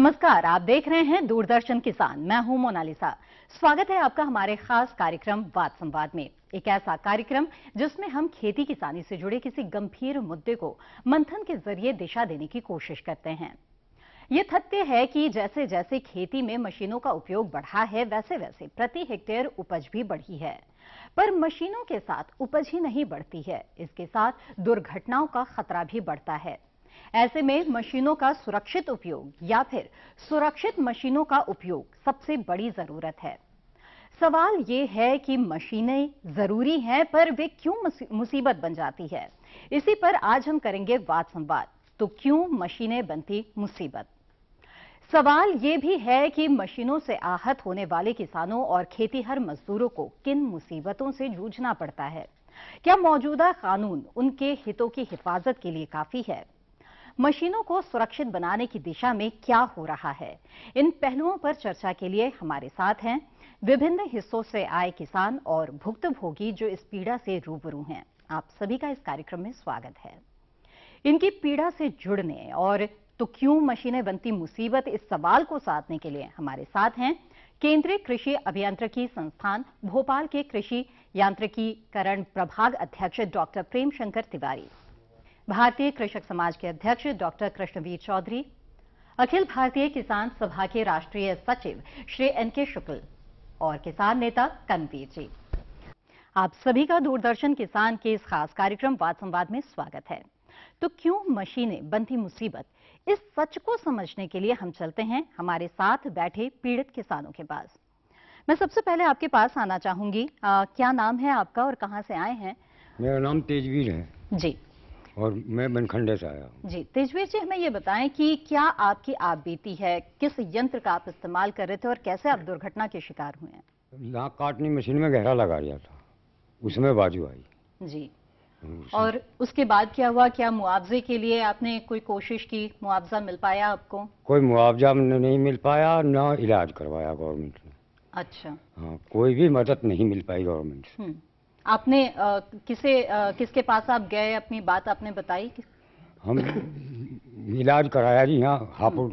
नमस्कार आप देख रहे हैं दूरदर्शन किसान मैं हूं मोनालिसा स्वागत है आपका हमारे खास कार्यक्रम वाद संवाद में एक ऐसा कार्यक्रम जिसमें हम खेती किसानी से जुड़े किसी गंभीर मुद्दे को मंथन के जरिए दिशा देने की कोशिश करते हैं ये तथ्य है कि जैसे जैसे खेती में मशीनों का उपयोग बढ़ा है वैसे वैसे प्रति हेक्टेयर उपज भी बढ़ी है पर मशीनों के साथ उपज ही नहीं बढ़ती है इसके साथ दुर्घटनाओं का खतरा भी बढ़ता है ऐसे में मशीनों का सुरक्षित उपयोग या फिर सुरक्षित मशीनों का उपयोग सबसे बड़ी जरूरत है सवाल ये है कि मशीनें जरूरी हैं पर वे क्यों मुसीबत बन जाती है इसी पर आज हम करेंगे वाद संवाद तो क्यों मशीनें बनती मुसीबत सवाल ये भी है कि मशीनों से आहत होने वाले किसानों और खेतीहर मजदूरों को किन मुसीबतों से जूझना पड़ता है क्या मौजूदा कानून उनके हितों की हिफाजत के लिए काफी है मशीनों को सुरक्षित बनाने की दिशा में क्या हो रहा है इन पहलुओं पर चर्चा के लिए हमारे साथ हैं विभिन्न हिस्सों से आए किसान और भुक्तभोगी जो इस पीड़ा से रूबरू हैं आप सभी का इस कार्यक्रम में स्वागत है इनकी पीड़ा से जुड़ने और तो क्यों मशीनें बनती मुसीबत इस सवाल को साधने के लिए हमारे साथ हैं केंद्रीय कृषि अभियांत्रिकी संस्थान भोपाल के कृषि यांत्रिकीकरण प्रभाग अध्यक्ष डॉक्टर प्रेम शंकर तिवारी भारतीय कृषक समाज के अध्यक्ष डॉक्टर कृष्णवीर चौधरी अखिल भारतीय किसान सभा के राष्ट्रीय सचिव श्री एन के शुक्ल और किसान नेता कनवीर जी आप सभी का दूरदर्शन किसान के इस खास कार्यक्रम वाद संवाद में स्वागत है तो क्यों मशीनें बनती मुसीबत इस सच को समझने के लिए हम चलते हैं हमारे साथ बैठे पीड़ित किसानों के पास मैं सबसे पहले आपके पास आना चाहूंगी आ, क्या नाम है आपका और कहाँ से आए हैं मेरा नाम तेजवीर है जी और मैं बनखंडे से आया हूँ जी तेजवीर जी हमें ये बताएं कि क्या आपकी आप बीती है किस यंत्र का आप इस्तेमाल कर रहे थे और कैसे आप दुर्घटना के शिकार हुए हैं नाक काटनी मशीन में गहरा लगा दिया था उसमें बाजू आई जी और उसके बाद क्या हुआ क्या मुआवजे के लिए आपने कोई कोशिश की मुआवजा मिल पाया आपको कोई मुआवजा नहीं मिल पाया ना इलाज करवाया गवर्नमेंट ने अच्छा हाँ कोई भी मदद नहीं मिल पाई गवर्नमेंट से हम्म। आपने आ, किसे आ, किसके पास आप गए अपनी बात आपने बताई हम इलाज कराया जी यहाँ हापुड़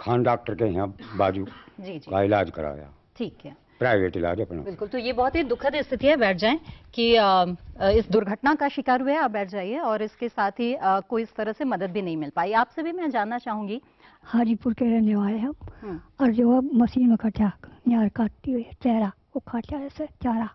खान डॉक्टर के यहाँ बाजू जी, जी का इलाज कराया ठीक है प्राइवेट इलाज अपना बिल्कुल तो ये बहुत ही दुखद स्थिति है बैठ जाएं कि आ, इस दुर्घटना का शिकार हुए आप बैठ जाइए और इसके साथ ही आ, कोई इस तरह से मदद भी नहीं मिल पाई आपसे भी मैं जानना चाहूंगी हाजीपुर के रहने वाले हम हाँ। और जो मशीन में खटिया यार काटती हुई चेहरा वो खटिया ऐसे चारा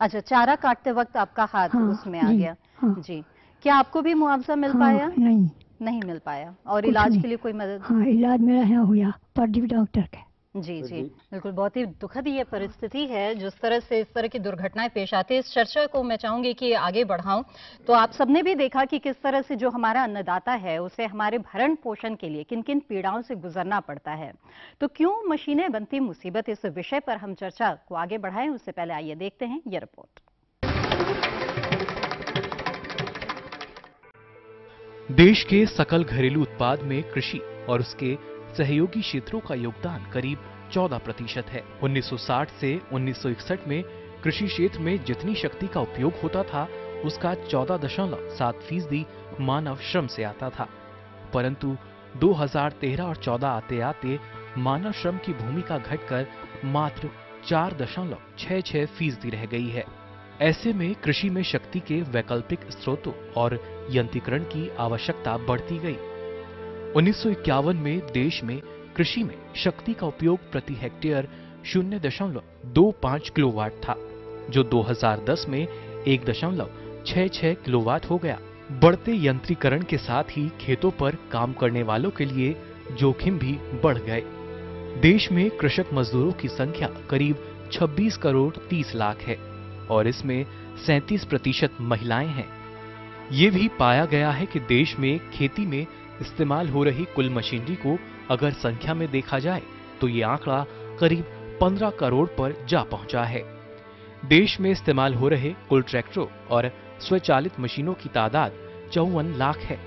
अच्छा चारा काटते वक्त आपका हाथ हाँ, उसमें आ गया हाँ, जी क्या आपको भी मुआवजा मिल हाँ, पाया नहीं नहीं मिल पाया और इलाज के लिए कोई मदद हाँ इलाज मेरा यहाँ हुआ डॉक्टर के जी जी बिल्कुल बहुत ही दुखद ये परिस्थिति है जिस तरह से इस तरह की दुर्घटनाएं पेश आती है इस चर्चा को मैं चाहूंगी कि आगे बढ़ाऊं तो आप सबने भी देखा कि किस तरह से जो हमारा अन्नदाता है उसे हमारे भरण पोषण के लिए किन किन पीड़ाओं से गुजरना पड़ता है तो क्यों मशीनें बनती मुसीबत इस विषय पर हम चर्चा को आगे बढ़ाएं उससे पहले आइए देखते हैं ये रिपोर्ट देश के सकल घरेलू उत्पाद में कृषि और उसके सहयोगी क्षेत्रों का योगदान करीब 14 प्रतिशत है 1960 से 1961 में कृषि क्षेत्र में जितनी शक्ति का उपयोग होता था उसका चौदह दशमलव सात फीसदी मानव श्रम से आता था परंतु 2013 और 14 आते आते मानव श्रम की भूमिका घटकर मात्र चार दशमलव छह छह फीसदी रह गई है ऐसे में कृषि में शक्ति के वैकल्पिक स्रोतों और यंत्रीकरण की आवश्यकता बढ़ती गई उन्नीस में देश में कृषि में शक्ति का उपयोग प्रति हेक्टेयर शून्य दशमलव दो पांच किलोवाट था जो 2010 में एक दशमलव छह छह किलोवाट हो गया बढ़ते यंत्रीकरण के साथ ही खेतों पर काम करने वालों के लिए जोखिम भी बढ़ गए देश में कृषक मजदूरों की संख्या करीब 26 करोड़ 30 लाख है और इसमें 37 प्रतिशत महिलाएं हैं ये भी पाया गया है कि देश में खेती में इस्तेमाल हो रही कुल मशीनरी को अगर संख्या में देखा जाए तो ये आंकड़ा करीब 15 करोड़ पर जा पहुंचा है देश में इस्तेमाल हो रहे कुल ट्रैक्टरों और स्वचालित मशीनों की तादाद चौवन लाख है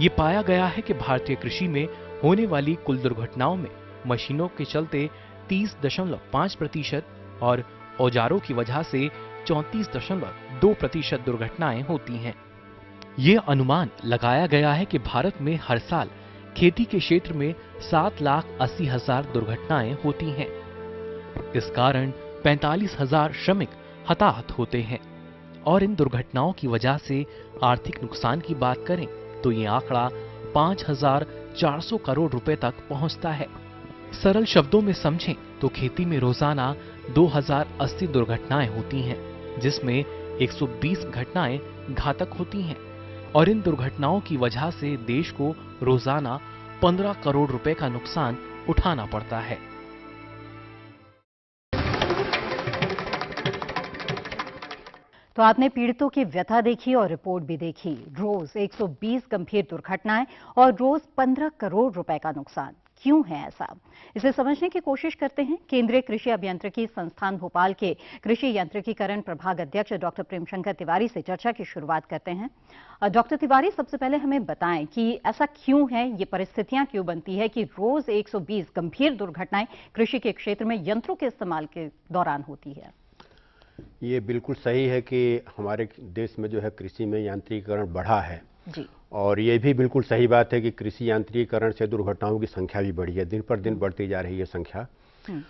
ये पाया गया है कि भारतीय कृषि में होने वाली कुल दुर्घटनाओं में मशीनों के चलते तीस दशमलव पांच प्रतिशत और औजारों की वजह से दशमलव दो प्रतिशत दुर्घटनाएं होती हैं ये अनुमान लगाया गया है कि भारत में हर साल खेती के क्षेत्र में सात लाख अस्सी हजार दुर्घटनाएं होती हैं इस कारण पैंतालीस हजार श्रमिक हताहत होते हैं और इन दुर्घटनाओं की वजह से आर्थिक नुकसान की बात करें तो ये आंकड़ा पांच हजार चार सौ करोड़ रुपए तक पहुंचता है सरल शब्दों में समझें तो खेती में रोजाना 2,080 दुर्घटनाएं होती हैं जिसमें 120 घटनाएं घातक होती हैं और इन दुर्घटनाओं की वजह से देश को रोजाना 15 करोड़ रुपए का नुकसान उठाना पड़ता है तो आपने पीड़ितों की व्यथा देखी और रिपोर्ट भी देखी रोज 120 गंभीर दुर्घटनाएं और रोज 15 करोड़ रुपए का नुकसान क्यों है ऐसा इसे समझने की कोशिश करते हैं केंद्रीय कृषि अभियांत्रिकी संस्थान भोपाल के कृषि यांत्रिकीकरण प्रभाग अध्यक्ष डॉक्टर प्रेमशंकर तिवारी से चर्चा की शुरुआत करते हैं डॉक्टर तिवारी सबसे पहले हमें बताएं कि ऐसा क्यों है ये परिस्थितियां क्यों बनती है कि रोज 120 गंभीर दुर्घटनाएं कृषि के क्षेत्र में यंत्रों के इस्तेमाल के दौरान होती है ये बिल्कुल सही है कि हमारे देश में जो है कृषि में यंत्रीकरण बढ़ा है जी और ये भी बिल्कुल सही बात है कि कृषि यांत्रिकरण से दुर्घटनाओं की संख्या भी बढ़ी है दिन पर दिन बढ़ती जा रही है संख्या हम्म।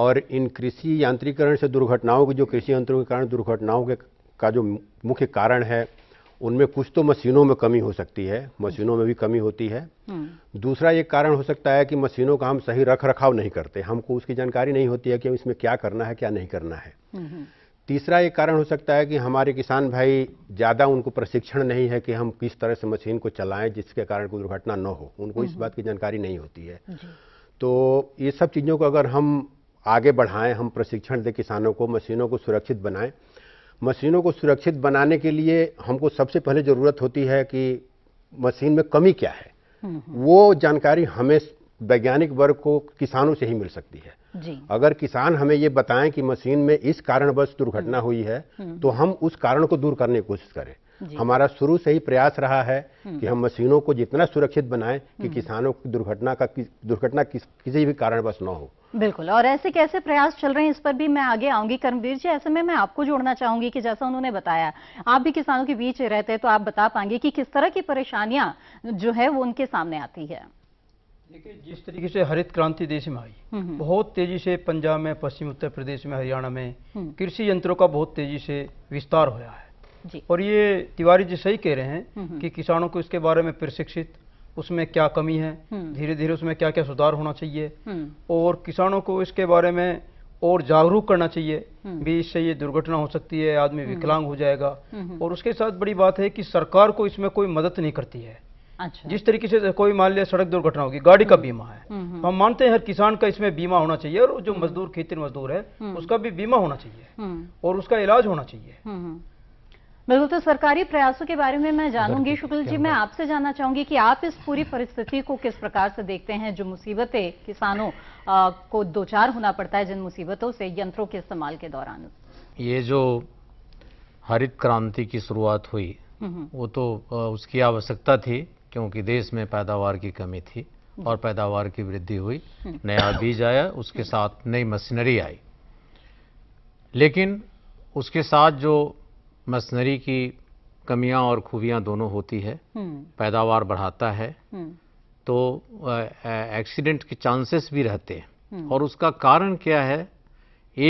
और इन कृषि यांत्रिकरण से दुर्घटनाओं की जो कृषि यंत्रों के कारण दुर्घटनाओं के का जो मुख्य कारण है उनमें कुछ तो मशीनों में कमी हो सकती है मशीनों में भी कमी होती है हम्म। दूसरा ये कारण हो सकता है कि मशीनों का हम सही रख रखाव नहीं करते हमको उसकी जानकारी नहीं होती है कि इसमें क्या करना है क्या नहीं करना है हम्म, तीसरा एक कारण हो सकता है कि हमारे किसान भाई ज़्यादा उनको प्रशिक्षण नहीं है कि हम किस तरह से मशीन को चलाएं जिसके कारण कोई दुर्घटना न हो उनको इस हम्म। बात की जानकारी नहीं होती है तो ये सब चीज़ों को अगर हम आगे बढ़ाएं हम प्रशिक्षण दें किसानों को मशीनों को सुरक्षित बनाएं मशीनों को सुरक्षित बनाने के लिए हमको सबसे पहले ज़रूरत होती है कि मशीन में कमी क्या है हम्म, हम्म। वो जानकारी हमें वैज्ञानिक वर्ग को किसानों से ही मिल सकती है जी। अगर किसान हमें ये बताएं कि मशीन में इस कारणवश दुर्घटना हम्म। हुई है हम्म। तो हम उस कारण को दूर करने की कोशिश करें हमारा शुरू से ही प्रयास रहा है हम्म। कि हम मशीनों को जितना सुरक्षित बनाएं कि किसानों की दुर्घटना का दुर्घटना किसी भी कारणवश न हो बिल्कुल और ऐसे कैसे प्रयास चल रहे हैं इस पर भी मैं आगे आऊंगी कर्मवीर जी ऐसे में मैं आपको जोड़ना चाहूंगी कि जैसा उन्होंने बताया आप भी किसानों के बीच रहते हैं तो आप बता पाएंगे कि किस तरह की परेशानियां जो है वो उनके सामने आती है देखिए जिस तरीके से हरित क्रांति देश में आई हम्म, हम्म। बहुत तेजी से पंजाब में पश्चिम उत्तर प्रदेश में हरियाणा में हम्म। कृषि यंत्रों का बहुत तेजी से विस्तार होया है जी। और ये तिवारी जी सही कह रहे हैं कि किसानों को इसके बारे में प्रशिक्षित उसमें क्या कमी है धीरे धीरे उसमें क्या क्या सुधार होना चाहिए और किसानों को इसके बारे में और जागरूक करना चाहिए भी इससे ये दुर्घटना हो सकती है आदमी विकलांग हो जाएगा और उसके साथ बड़ी बात है कि सरकार को इसमें कोई मदद नहीं करती है अच्छा। जिस तरीके से कोई मान लिया सड़क दुर्घटना होगी गाड़ी का हम्म। बीमा है हम्म, हम्म। हम मानते हैं हर किसान का इसमें बीमा होना चाहिए और जो मजदूर खेती मजदूर है उसका भी बीमा होना चाहिए और उसका इलाज होना चाहिए बिल्कुल तो सरकारी प्रयासों के बारे में मैं जानूंगी शुक्ल जी मैं आपसे जानना चाहूंगी कि आप इस पूरी परिस्थिति को किस प्रकार से देखते हैं जो मुसीबतें किसानों को दो चार होना पड़ता है जिन मुसीबतों से यंत्रों के इस्तेमाल के दौरान ये जो हरित क्रांति की शुरुआत हुई वो तो उसकी आवश्यकता थी क्योंकि देश में पैदावार की कमी थी और पैदावार की वृद्धि हुई हम्म। नया बीज आया उसके साथ नई मशीनरी आई लेकिन उसके साथ जो मशीनरी की कमियां और खूबियां दोनों होती है हम्म। पैदावार बढ़ाता है हम्म। तो एक्सीडेंट के चांसेस भी रहते हैं और उसका कारण क्या है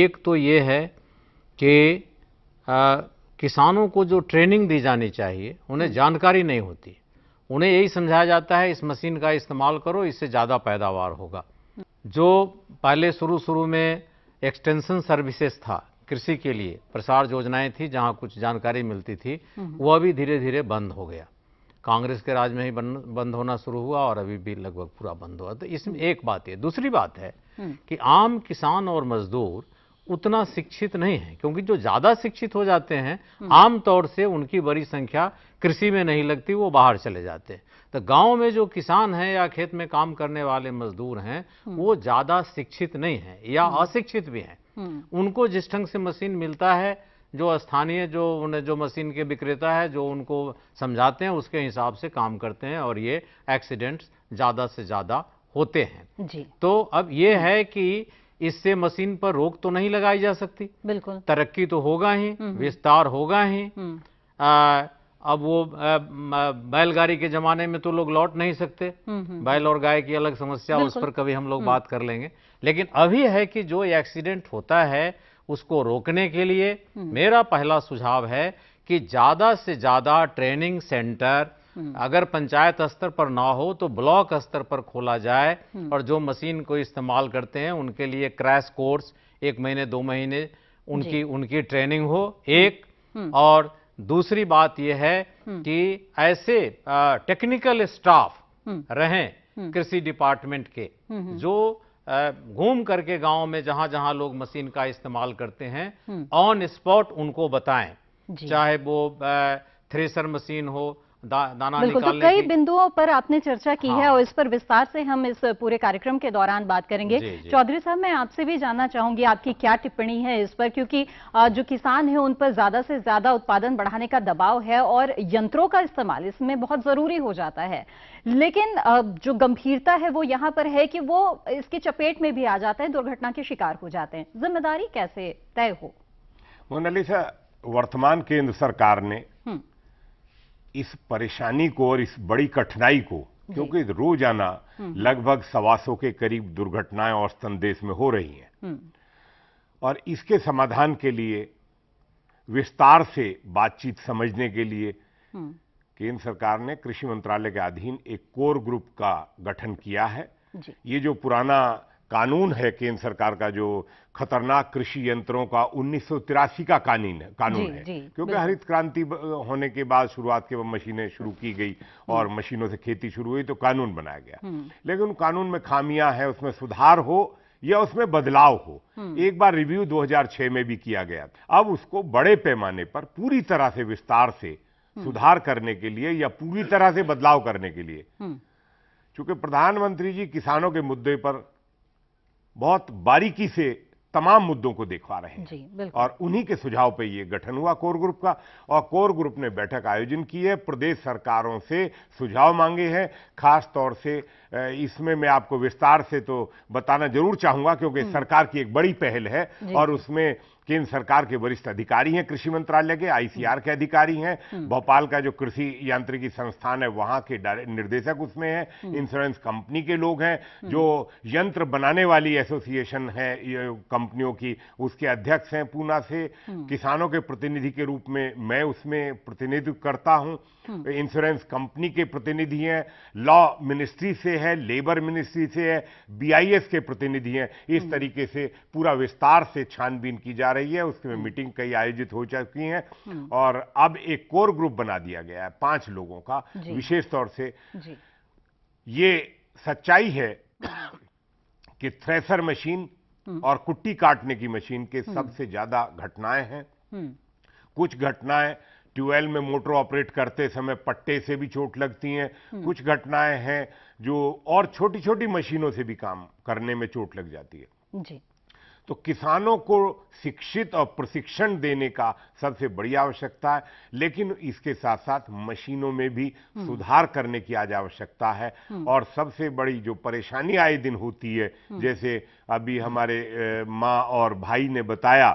एक तो ये है कि किसानों को जो ट्रेनिंग दी जानी चाहिए उन्हें जानकारी नहीं होती उन्हें यही समझाया जाता है इस मशीन का इस्तेमाल करो इससे ज़्यादा पैदावार होगा जो पहले शुरू शुरू में एक्सटेंशन सर्विसेज था कृषि के लिए प्रसार योजनाएं थी जहां कुछ जानकारी मिलती थी हम्म। वह भी धीरे धीरे बंद हो गया कांग्रेस के राज में ही बंद बंद होना शुरू हुआ और अभी भी लगभग पूरा बंद हुआ तो इसमें हम्म। एक बात है दूसरी बात है हम्म। कि आम किसान और मजदूर उतना शिक्षित नहीं है क्योंकि जो ज़्यादा शिक्षित हो जाते हैं हम्म। आमतौर से उनकी बड़ी संख्या कृषि में नहीं लगती वो बाहर चले जाते हैं तो गांव में जो किसान हैं या खेत में काम करने वाले मजदूर हैं हम्म। वो ज़्यादा शिक्षित नहीं है या हम्म। अशिक्षित भी हैं उनको जिस ढंग से मशीन मिलता है जो स्थानीय जो उन्हें जो मशीन के विक्रेता है जो उनको समझाते हैं उसके हिसाब से काम करते हैं और ये एक्सीडेंट्स ज़्यादा से ज़्यादा होते हैं जी। तो अब ये है कि इससे मशीन पर रोक तो नहीं लगाई जा सकती बिल्कुल तरक्की तो होगा ही हम्म, हम्म। विस्तार होगा ही हम्म। अब वो बैलगाड़ी के जमाने में तो लोग लौट नहीं सकते बैल और गाय की अलग समस्या उस पर कभी हम लोग बात कर लेंगे लेकिन अभी है कि जो एक्सीडेंट होता है उसको रोकने के लिए मेरा पहला सुझाव है कि ज़्यादा से ज़्यादा ट्रेनिंग सेंटर हम्म। अगर पंचायत स्तर पर ना हो तो ब्लॉक स्तर पर खोला जाए हम्म। और जो मशीन को इस्तेमाल करते हैं उनके लिए क्रैश कोर्स एक महीने दो महीने उनकी उनकी ट्रेनिंग हो एक हम्म। और दूसरी बात यह है कि ऐसे टेक्निकल स्टाफ रहें कृषि डिपार्टमेंट के जो घूम करके गांव में जहां जहां लोग मशीन का इस्तेमाल करते हैं ऑन स्पॉट उनको बताएं चाहे वो थ्रेसर मशीन हो दाना बिल्कुल तो कई बिंदुओं पर आपने चर्चा की हाँ। है और इस पर विस्तार से हम इस पूरे कार्यक्रम के दौरान बात करेंगे चौधरी साहब मैं आपसे भी जानना चाहूंगी आपकी क्या टिप्पणी है इस पर क्योंकि जो किसान है उन पर ज्यादा से ज्यादा उत्पादन बढ़ाने का दबाव है और यंत्रों का इस्तेमाल इसमें बहुत जरूरी हो जाता है लेकिन जो गंभीरता है वो यहाँ पर है कि वो इसके चपेट में भी आ जाते हैं दुर्घटना के शिकार हो जाते हैं जिम्मेदारी कैसे तय हो मोनलिसा वर्तमान केंद्र सरकार ने इस परेशानी को और इस बड़ी कठिनाई को क्योंकि रोजाना हम्म। लगभग सवा सौ के करीब दुर्घटनाएं और संदेश में हो रही हैं हम्म। और इसके समाधान के लिए विस्तार से बातचीत समझने के लिए हम्म। केंद्र सरकार ने कृषि मंत्रालय के अधीन एक कोर ग्रुप का गठन किया है ये जो पुराना कानून है केंद्र सरकार का जो खतरनाक कृषि यंत्रों का उन्नीस का कानून है कानून है क्योंकि हरित क्रांति होने के बाद शुरुआत के बाद मशीनें शुरू की गई और हम्म। मशीनों से खेती शुरू हुई तो कानून बनाया गया हम्म। लेकिन कानून में खामियां हैं उसमें सुधार हो या उसमें बदलाव हो हम्म। एक बार रिव्यू 2006 में भी किया गया अब उसको बड़े पैमाने पर पूरी तरह से विस्तार से सुधार करने के लिए या पूरी तरह से बदलाव करने के लिए चूंकि प्रधानमंत्री जी किसानों के मुद्दे पर बहुत बारीकी से तमाम मुद्दों को देखवा रहे हैं और उन्हीं के सुझाव पर ये गठन हुआ कोर ग्रुप का और कोर ग्रुप ने बैठक आयोजन की है प्रदेश सरकारों से सुझाव मांगे हैं खास तौर से इसमें मैं आपको विस्तार से तो बताना जरूर चाहूंगा क्योंकि हम्म। सरकार की एक बड़ी पहल है और उसमें केंद्र सरकार के वरिष्ठ अधिकारी हैं कृषि मंत्रालय के आईसीआर के अधिकारी हैं हम्म। भोपाल का जो कृषि यांत्रिकी संस्थान है वहां के निर्देशक उसमें हैं इंश्योरेंस हम्म। कंपनी के लोग हैं हम्म। जो यंत्र बनाने वाली एसोसिएशन है कंपनियों की उसके अध्यक्ष हैं पूना से किसानों के प्रतिनिधि के रूप में मैं उसमें प्रतिनिधित्व करता हूं हाँ। इंश्योरेंस कंपनी के प्रतिनिधि हैं लॉ मिनिस्ट्री से है लेबर मिनिस्ट्री से है बीआईएस के प्रतिनिधि हैं इस हाँ। तरीके से पूरा विस्तार से छानबीन की जा रही है उसमें हाँ। मीटिंग कई आयोजित हो चुकी हैं और अब एक कोर ग्रुप बना दिया गया है पांच लोगों का विशेष तौर से ये सच्चाई है कि थ्रेसर मशीन और कुट्टी काटने की मशीन के सबसे ज्यादा घटनाएं हैं कुछ घटनाएं ट्यूवेल में मोटर ऑपरेट करते समय पट्टे से भी चोट लगती हैं हम्म। कुछ घटनाएं हैं जो और छोटी छोटी मशीनों से भी काम करने में चोट लग जाती है जी तो किसानों को शिक्षित और प्रशिक्षण देने का सबसे बड़ी आवश्यकता है लेकिन इसके साथ साथ मशीनों में भी हम्म। सुधार करने की आज आवश्यकता है हम्म। और सबसे बड़ी जो परेशानी आए दिन होती है जैसे अभी हमारे माँ और भाई ने बताया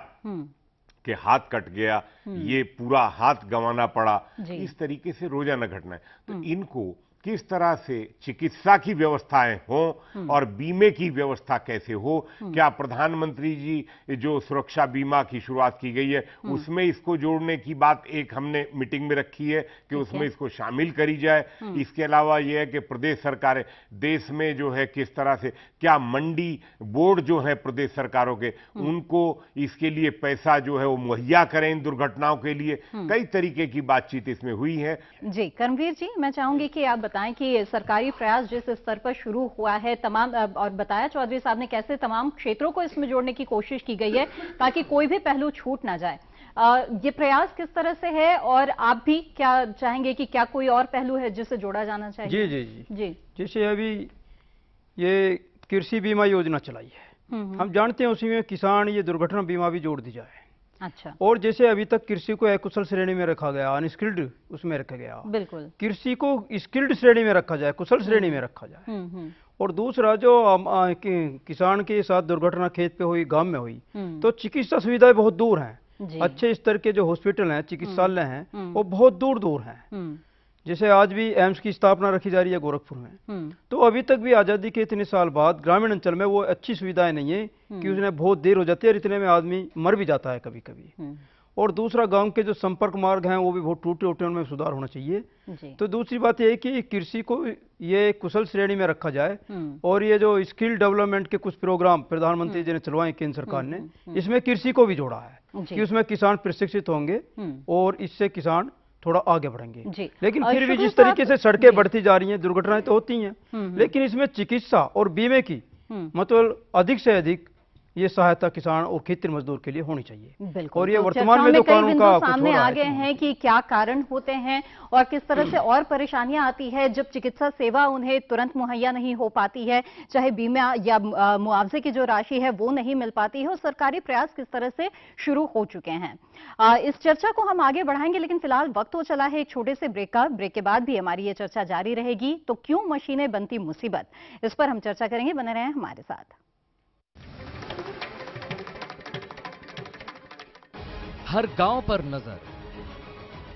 के हाथ कट गया हम्म। ये पूरा हाथ गंवाना पड़ा इस तरीके से रोजाना घटना है तो हम्म। इनको किस तरह से चिकित्सा की व्यवस्थाएं हो हम्म। और बीमे की व्यवस्था कैसे हो हम्म। क्या प्रधानमंत्री जी जो सुरक्षा बीमा की शुरुआत की गई है हम्म। उसमें इसको जोड़ने की बात एक हमने मीटिंग में रखी है कि उसमें इसको शामिल करी जाए इसके अलावा यह है कि प्रदेश सरकारें देश में जो है किस तरह से क्या मंडी बोर्ड जो है प्रदेश सरकारों के उनको इसके लिए पैसा जो है वो मुहैया करें इन दुर्घटनाओं के लिए कई तरीके की बातचीत इसमें हुई है जी कर्मवीर जी मैं चाहूंगी कि आप बताएं कि सरकारी प्रयास जिस स्तर पर शुरू हुआ है तमाम और बताया चौधरी साहब ने कैसे तमाम क्षेत्रों को इसमें जोड़ने की कोशिश की गई है ताकि कोई भी पहलू छूट ना जाए ये प्रयास किस तरह से है और आप भी क्या चाहेंगे कि क्या कोई और पहलू है जिसे जोड़ा जाना चाहिए जी जी जी जी जैसे अभी ये कृषि बीमा योजना चलाई है हम्म, हम्म। हम जानते हैं उसी में किसान ये दुर्घटना बीमा भी जोड़ दी जाए अच्छा और जैसे अभी तक कृषि को अकुशल श्रेणी में रखा गया अनस्किल्ड उसमें रखा गया बिल्कुल कृषि को स्किल्ड श्रेणी में रखा जाए कुशल श्रेणी में रखा जाए हम्म, हम्म। और दूसरा जो किसान के साथ दुर्घटना खेत पे हुई गांव में हुई हम्म। तो चिकित्सा सुविधाएं बहुत दूर हैं अच्छे स्तर के जो हॉस्पिटल हैं चिकित्सालय हैं वो बहुत दूर दूर हैं जैसे आज भी एम्स की स्थापना रखी जा रही है गोरखपुर में हम्म। तो अभी तक भी आज़ादी के इतने साल बाद ग्रामीण अंचल में वो अच्छी सुविधाएं नहीं है कि हम्म। उसमें बहुत देर हो जाती है और इतने में आदमी मर भी जाता है कभी कभी हम्म। और दूसरा गांव के जो संपर्क मार्ग हैं वो भी बहुत टूटे उठे उनमें सुधार होना चाहिए तो दूसरी बात यह की कि कृषि को ये कुशल श्रेणी में रखा जाए और ये जो स्किल डेवलपमेंट के कुछ प्रोग्राम प्रधानमंत्री जी ने चलवाए केंद्र सरकार ने इसमें कृषि को भी जोड़ा है कि उसमें किसान प्रशिक्षित होंगे और इससे किसान थोड़ा आगे बढ़ेंगे लेकिन फिर भी जिस तरीके से सड़कें बढ़ती जा रही हैं दुर्घटनाएं तो होती हैं हम्म, हम्म। लेकिन इसमें चिकित्सा और बीमे की हम्म। मतलब अधिक से अधिक ये सहायता किसान और खेती मजदूर के लिए होनी चाहिए और ये तो वर्तमान में जो कानून का सामने आ गए हैं कि क्या कारण होते हैं और किस तरह से और परेशानियां आती है जब चिकित्सा सेवा उन्हें तुरंत मुहैया नहीं हो पाती है चाहे बीमा या मुआवजे की जो राशि है वो नहीं मिल पाती है और सरकारी प्रयास किस तरह से शुरू हो चुके हैं इस चर्चा को हम आगे बढ़ाएंगे लेकिन फिलहाल वक्त हो तो चला है एक छोटे से ब्रेक का ब्रेक के बाद भी हमारी ये चर्चा जारी रहेगी तो क्यों मशीनें बनती मुसीबत इस पर हम चर्चा करेंगे बने हैं हमारे साथ हर गांव पर नजर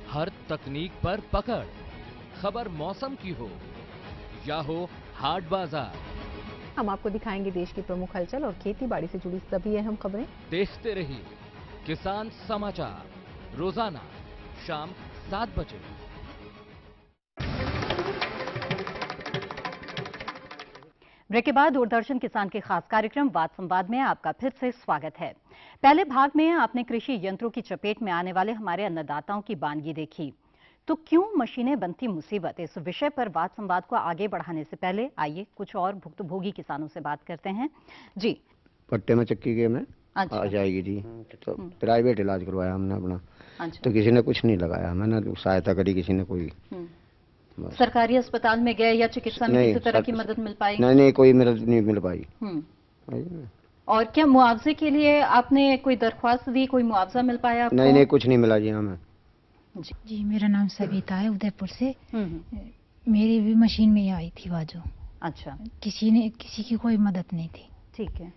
हर तकनीक पर पकड़ खबर मौसम की हो या हो हाट बाजार हम आपको दिखाएंगे देश की प्रमुख हलचल और खेती बाड़ी से जुड़ी सभी अहम खबरें देखते रहिए किसान समाचार रोजाना शाम सात बजे ब्रेक के बाद दूरदर्शन किसान के खास कार्यक्रम वाद संवाद में आपका फिर से स्वागत है पहले भाग में आपने कृषि यंत्रों की चपेट में आने वाले हमारे अन्नदाताओं की बानगी देखी तो क्यों मशीनें बनती मुसीबत इस विषय पर वाद संवाद को आगे बढ़ाने से पहले आइए कुछ और भुक्तभोगी किसानों से बात करते हैं जी पट्टे में चक्की के में अच्छा। आ जाएगी जी हम्म। तो प्राइवेट इलाज करवाया हमने अपना अच्छा। तो किसी ने कुछ नहीं लगाया मैंने तो सहायता करी किसी ने कोई हम्म। सरकारी अस्पताल में गए या चिकित्सा में किसी तरह की मदद मिल पाई नहीं नहीं कोई मदद नहीं मिल पाई हम्म। और क्या मुआवजे के लिए आपने कोई दरख्वास्त दी कोई मुआवजा मिल पाया आपको? नहीं नहीं कुछ नहीं मिला जी हमें जी, मेरा नाम सविता है उदयपुर से हम्म, हम्म। मेरी भी मशीन में आई थी बाजू अच्छा किसी ने किसी की कोई मदद नहीं थी ठीक है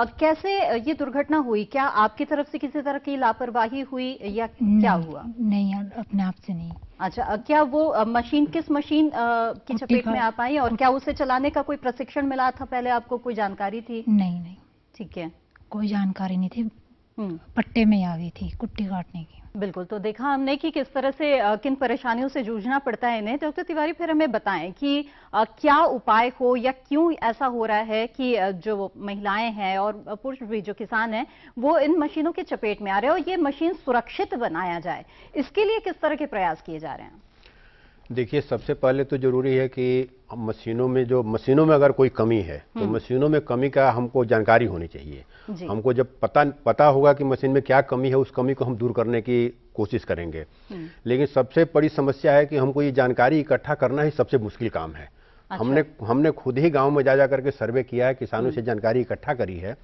और कैसे ये दुर्घटना हुई क्या आपकी तरफ से किसी तरह की लापरवाही हुई या क्या हुआ नहीं अपने आप से नहीं अच्छा क्या वो मशीन किस मशीन की चपेट में आप आई और क्या उसे चलाने का कोई प्रशिक्षण मिला था पहले आपको कोई जानकारी थी नहीं नहीं ठीक है कोई जानकारी नहीं थी हम्म। पट्टे में आ गई थी कुट्टी काटने की बिल्कुल तो देखा हमने कि किस तरह से किन परेशानियों से जूझना पड़ता है इन्हें डॉक्टर तिवारी फिर हमें बताएं कि क्या उपाय हो या क्यों ऐसा हो रहा है कि जो महिलाएं हैं और पुरुष भी जो किसान हैं वो इन मशीनों के चपेट में आ रहे हैं और ये मशीन सुरक्षित बनाया जाए इसके लिए किस तरह के प्रयास किए जा रहे हैं देखिए सबसे पहले तो जरूरी है कि मशीनों में जो मशीनों में अगर कोई कमी है तो हम्म। मशीनों में कमी का हमको जानकारी होनी चाहिए हमको जब पता पता होगा कि मशीन में क्या कमी है उस कमी को हम दूर करने की कोशिश करेंगे हम्म। लेकिन सबसे बड़ी समस्या है कि हमको ये जानकारी इकट्ठा करना ही सबसे मुश्किल काम है अच्छा। हमने हमने खुद ही गांव में जा जा करके सर्वे किया है किसानों हम्म। से जानकारी इकट्ठा करी है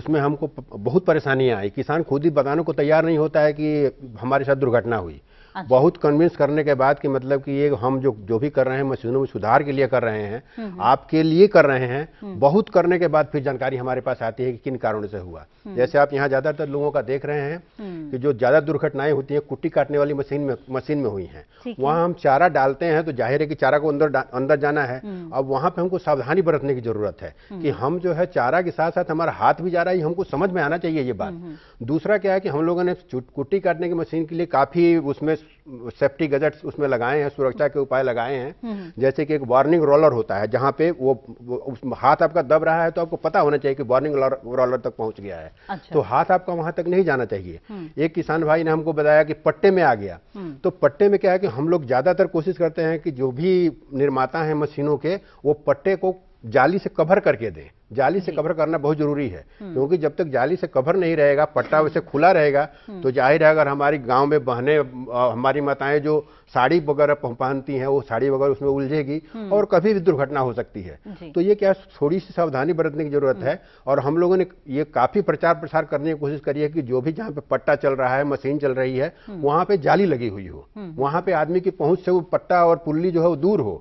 उसमें हमको बहुत परेशानियां आई किसान खुद ही बताने को तैयार नहीं होता है कि हमारे साथ दुर्घटना हुई अच्छा। बहुत कन्विंस करने के बाद कि मतलब कि ये हम जो जो भी कर रहे हैं मशीनों में सुधार के लिए कर रहे हैं हम्म, हम्म। आपके लिए कर रहे हैं हम्म। बहुत करने के बाद फिर जानकारी हमारे पास आती है कि किन कारणों से हुआ जैसे आप यहाँ ज़्यादातर लोगों का देख रहे हैं कि जो ज़्यादा दुर्घटनाएं होती है कुट्टी काटने वाली मशीन में मशीन में हुई है वहाँ हम चारा डालते हैं तो जाहिर है कि चारा को अंदर अंदर जाना है अब वहाँ पे हमको सावधानी बरतने की ज़रूरत है कि हम जो है चारा के साथ साथ हमारा हाथ भी जा रहा है हमको समझ में आना चाहिए ये बात दूसरा क्या है कि हम लोगों ने कुट्टी काटने की मशीन के लिए काफ़ी उसमें सेफ्टी गजट्स उसमें लगाए हैं सुरक्षा के उपाय लगाए हैं हम्म, हम्म। जैसे कि एक वार्निंग रोलर होता है जहाँ पे वो उस हाथ आपका दब रहा है तो आपको पता होना चाहिए कि वार्निंग रोलर तक पहुँच गया है अच्छा। तो हाथ आपका वहाँ तक नहीं जाना चाहिए हम्म। एक किसान भाई ने हमको बताया कि पट्टे में आ गया तो पट्टे में क्या है कि हम लोग ज़्यादातर कोशिश करते हैं कि जो भी निर्माता हैं मशीनों के वो पट्टे को जाली से कवर करके दें जाली से कवर करना बहुत जरूरी है हम्म। क्योंकि जब तक जाली से कवर नहीं रहेगा पट्टा वैसे खुला रहेगा हम्म। तो जाहिर है अगर हमारी गांव में बहने हमारी माताएं जो साड़ी वगैरह पहनती हैं वो साड़ी वगैरह उसमें उलझेगी हम्म। और कभी भी दुर्घटना हो सकती है तो ये क्या थोड़ी सी सावधानी बरतने की जरूरत है हम्म। और हम लोगों ने ये काफ़ी प्रचार प्रसार करने की कोशिश करी है कि जो भी जहाँ पे पट्टा चल रहा है मशीन चल रही है हम्म। वहाँ पे जाली लगी हुई हो वहाँ पे आदमी की पहुंच से वो पट्टा और पुल्ली जो है वो दूर हो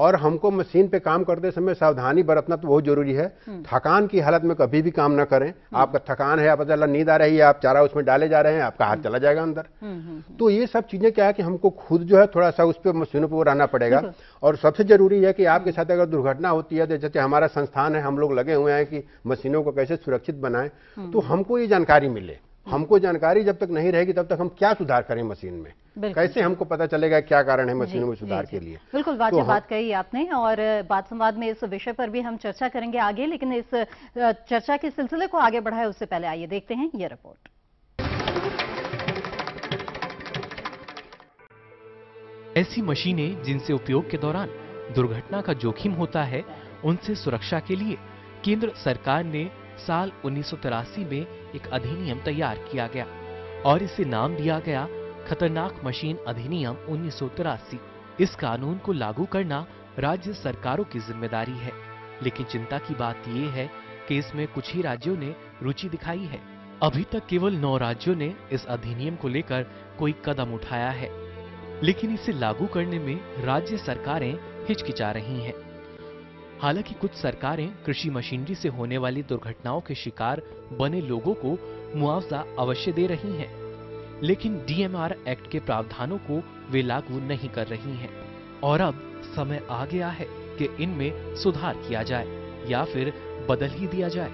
और हमको मशीन पे काम करते समय सावधानी बरतना तो बहुत जरूरी है थकान की हालत में कभी भी काम ना करें आपका थकान है आप नींद आ रही है आप चारा उसमें डाले जा रहे हैं आपका हाथ चला जाएगा अंदर तो ये सब चीज़ें क्या है कि हमको खुद खुद जो है थोड़ा सा उस पर मशीनों पर रहना पड़ेगा हम्म। और सबसे जरूरी है कि आपके साथ अगर दुर्घटना होती है तो जैसे हमारा संस्थान है हम लोग लगे हुए हैं कि मशीनों को कैसे सुरक्षित बनाएं हम्म। तो हमको ये जानकारी मिले हमको जानकारी जब तक नहीं रहेगी तब तक हम क्या सुधार करें मशीन में कैसे हमको पता चलेगा क्या कारण है मशीनों में सुधार के लिए बिल्कुल बात तो बात कही आपने और बात संवाद में इस विषय पर भी हम चर्चा करेंगे आगे लेकिन इस चर्चा के सिलसिले को आगे बढ़ाए उससे पहले आइए देखते हैं ये रिपोर्ट ऐसी मशीनें जिनसे उपयोग के दौरान दुर्घटना का जोखिम होता है उनसे सुरक्षा के लिए केंद्र सरकार ने साल उन्नीस में एक अधिनियम तैयार किया गया और इसे नाम दिया गया खतरनाक मशीन अधिनियम उन्नीस इस कानून को लागू करना राज्य सरकारों की जिम्मेदारी है लेकिन चिंता की बात यह है कि इसमें कुछ ही राज्यों ने रुचि दिखाई है अभी तक केवल नौ राज्यों ने इस अधिनियम को लेकर कोई कदम उठाया है लेकिन इसे लागू करने में राज्य सरकारें हिचकिचा रही हैं हालांकि कुछ सरकारें कृषि मशीनरी से होने वाली दुर्घटनाओं के शिकार बने लोगों को मुआवजा अवश्य दे रही हैं लेकिन डीएमआर एक्ट के प्रावधानों को वे लागू नहीं कर रही हैं और अब समय आ गया है कि इनमें सुधार किया जाए या फिर बदल ही दिया जाए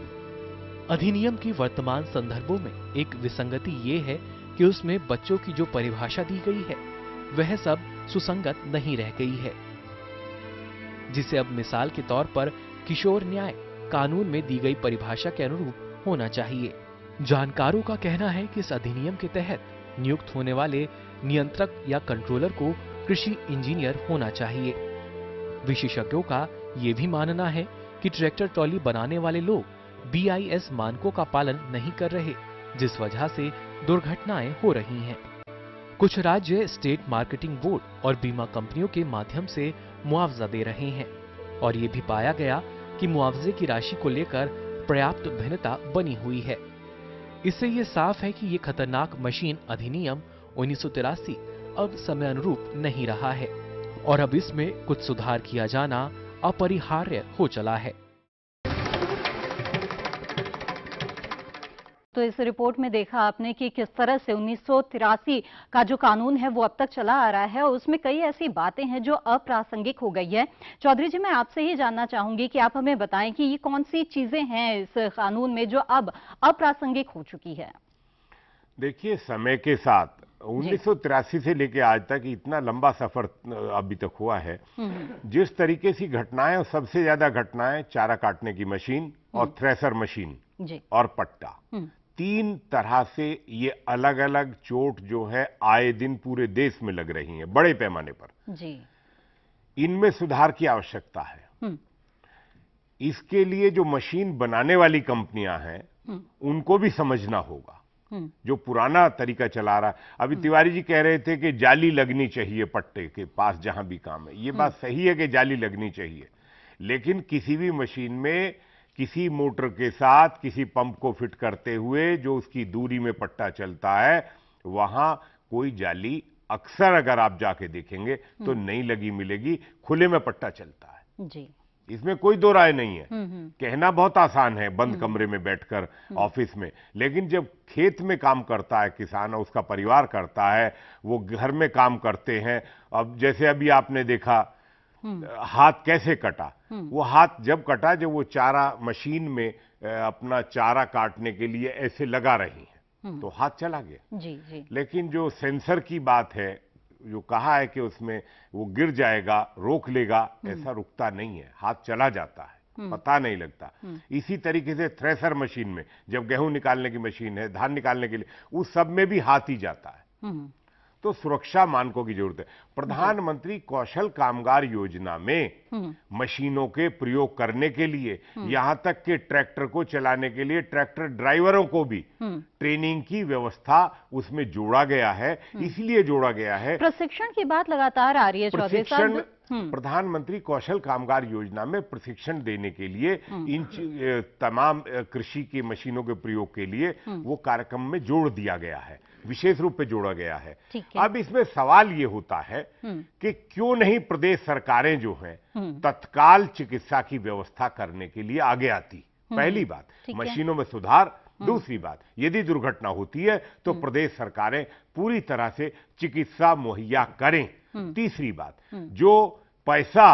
अधिनियम की वर्तमान संदर्भों में एक विसंगति ये है कि उसमें बच्चों की जो परिभाषा दी गई है वह सब सुसंगत नहीं रह गई है जिसे अब मिसाल के तौर पर किशोर न्याय कानून में दी गई परिभाषा के अनुरूप होना चाहिए जानकारों का कहना है कि इस अधिनियम के तहत नियुक्त होने वाले नियंत्रक या कंट्रोलर को कृषि इंजीनियर होना चाहिए विशेषज्ञों का ये भी मानना है कि ट्रैक्टर ट्रॉली बनाने वाले लोग बी मानकों का पालन नहीं कर रहे जिस वजह से दुर्घटनाएं हो रही हैं कुछ राज्य स्टेट मार्केटिंग बोर्ड और बीमा कंपनियों के माध्यम से मुआवजा दे रहे हैं और ये भी पाया गया कि मुआवजे की राशि को लेकर पर्याप्त भिन्नता बनी हुई है इससे ये साफ है कि ये खतरनाक मशीन अधिनियम उन्नीस अब समय अनुरूप नहीं रहा है और अब इसमें कुछ सुधार किया जाना अपरिहार्य हो चला है तो इस रिपोर्ट में देखा आपने कि किस तरह से उन्नीस का जो कानून है वो अब तक चला आ रहा है और उसमें कई ऐसी बातें हैं जो अप्रासंगिक हो गई है चौधरी जी मैं आपसे ही जानना चाहूंगी कि आप हमें बताएं कि ये कौन सी चीजें हैं इस कानून में जो अब अप्रासंगिक हो चुकी है देखिए समय के साथ उन्नीस से लेकर आज तक इतना लंबा सफर अभी तक हुआ है हम्म। जिस तरीके से घटनाएं और सबसे ज्यादा घटनाएं चारा काटने की मशीन और हम्म। थ्रेसर मशीन और पट्टा हम्म। तीन तरह से ये अलग अलग चोट जो है आए दिन पूरे देश में लग रही है बड़े पैमाने पर जी इनमें सुधार की आवश्यकता है हम्म। इसके लिए जो मशीन बनाने वाली कंपनियां हैं हम्म। उनको भी समझना होगा हम्म। जो पुराना तरीका चला रहा अभी तिवारी जी कह रहे थे कि जाली लगनी चाहिए पट्टे के पास जहां भी काम है ये बात सही है कि जाली लगनी चाहिए लेकिन किसी भी मशीन में किसी मोटर के साथ किसी पंप को फिट करते हुए जो उसकी दूरी में पट्टा चलता है वहां कोई जाली अक्सर अगर आप जाके देखेंगे तो हम्म। नहीं लगी मिलेगी खुले में पट्टा चलता है जी इसमें कोई दो राय नहीं है हम्म, हम्म। कहना बहुत आसान है बंद कमरे में बैठकर ऑफिस में लेकिन जब खेत में काम करता है किसान और उसका परिवार करता है वो घर में काम करते हैं अब जैसे अभी आपने देखा हम्म। हाथ कैसे कटा हम्म। वो हाथ जब कटा जब वो चारा मशीन में अपना चारा काटने के लिए ऐसे लगा रही हैं हम्म। तो हाथ चला गया जी जी लेकिन जो सेंसर की बात है जो कहा है कि उसमें वो गिर जाएगा रोक लेगा ऐसा रुकता नहीं है हाथ चला जाता है पता नहीं लगता इसी तरीके से थ्रेसर मशीन में जब गेहूं निकालने की मशीन है धान निकालने के लिए उस सब में भी हाथ ही जाता है तो सुरक्षा मानकों की जरूरत है प्रधानमंत्री कौशल कामगार योजना में हम्म। मशीनों के प्रयोग करने के लिए हम्म। यहां तक के ट्रैक्टर को चलाने के लिए ट्रैक्टर ड्राइवरों को भी हम्म। ट्रेनिंग की व्यवस्था उसमें जोड़ा गया है इसलिए जोड़ा गया है प्रशिक्षण की बात लगातार आ रही है प्रशिक्षण प्रधानमंत्री कौशल कामगार योजना में प्रशिक्षण देने के लिए इन तमाम कृषि की मशीनों के प्रयोग के लिए वो कार्यक्रम में जोड़ दिया गया है विशेष रूप से जोड़ा गया है अब इसमें सवाल ये होता है हम्म। कि क्यों नहीं प्रदेश सरकारें जो हैं हम्म। तत्काल चिकित्सा की व्यवस्था करने के लिए आगे आती हम्म। पहली बात मशीनों में सुधार दूसरी बात यदि दुर्घटना होती है तो प्रदेश सरकारें पूरी तरह से चिकित्सा मुहैया करें तीसरी बात जो पैसा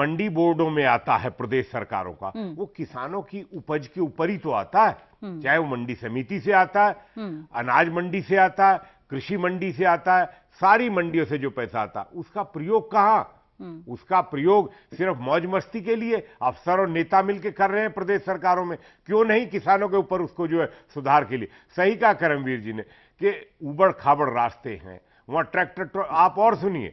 मंडी बोर्डों में आता है प्रदेश सरकारों का वो किसानों की उपज के ऊपर ही तो आता है हम्म। चाहे वो मंडी समिति से आता है हम्म। अनाज मंडी से आता है कृषि मंडी से आता है सारी मंडियों से जो पैसा आता है उसका प्रयोग कहां हम्म। उसका प्रयोग सिर्फ मौज मस्ती के लिए अफसर और नेता मिलकर कर रहे हैं प्रदेश सरकारों में क्यों नहीं किसानों के ऊपर उसको जो है सुधार के लिए सही कहा करमवीर जी ने कि उबड़ खाबड़ रास्ते हैं वहां ट्रैक्टर आप और सुनिए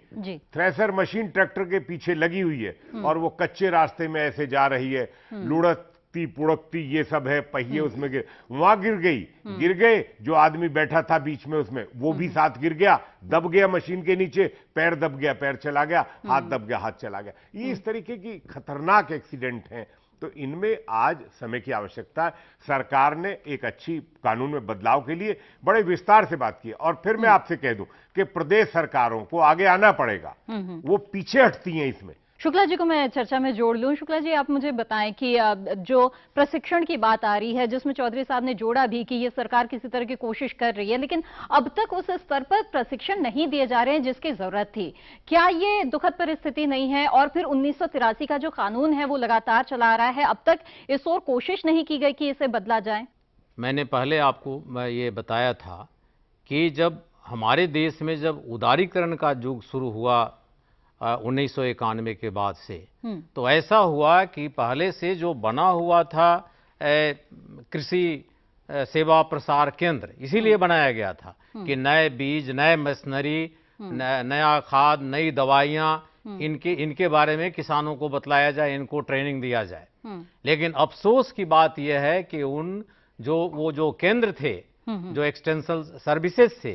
थ्रेसर मशीन ट्रैक्टर के पीछे लगी हुई है और वो कच्चे रास्ते में ऐसे जा रही है लुढ़त उड़कती पुड़कती ये सब है पहिए हम्म। उसमें गिर वहां गिर गई हम्म। गिर गए जो आदमी बैठा था बीच में उसमें वो भी हम्म। साथ गिर गया दब गया मशीन के नीचे पैर दब गया पैर चला गया हाथ दब गया हाथ चला गया ये इस तरीके की खतरनाक एक्सीडेंट है तो इनमें आज समय की आवश्यकता है सरकार ने एक अच्छी कानून में बदलाव के लिए बड़े विस्तार से बात की और फिर मैं आपसे कह दूं कि प्रदेश सरकारों को आगे आना पड़ेगा वो पीछे हटती हैं इसमें शुक्ला जी को मैं चर्चा में जोड़ लूं शुक्ला जी आप मुझे बताएं कि जो प्रशिक्षण की बात आ रही है जिसमें चौधरी साहब ने जोड़ा भी कि ये सरकार किसी तरह की कोशिश कर रही है लेकिन अब तक उस स्तर पर प्रशिक्षण नहीं दिए जा रहे हैं जिसकी जरूरत थी क्या ये दुखद परिस्थिति नहीं है और फिर उन्नीस का जो कानून है वो लगातार चला रहा है अब तक इस और कोशिश नहीं की गई कि इसे बदला जाए मैंने पहले आपको ये बताया था कि जब हमारे देश में जब उदारीकरण का युग शुरू हुआ उन्नीस सौ इक्यानवे के बाद से हम्म। तो ऐसा हुआ कि पहले से जो बना हुआ था कृषि सेवा प्रसार केंद्र इसीलिए हम्म। बनाया गया था हम्म। कि नए बीज नए मशीनरी नया खाद नई दवाइयाँ इनके इनके बारे में किसानों को बतलाया जाए इनको ट्रेनिंग दिया जाए लेकिन अफसोस की बात यह है कि उन जो वो जो केंद्र थे जो एक्सटेंशन सर्विसेज थे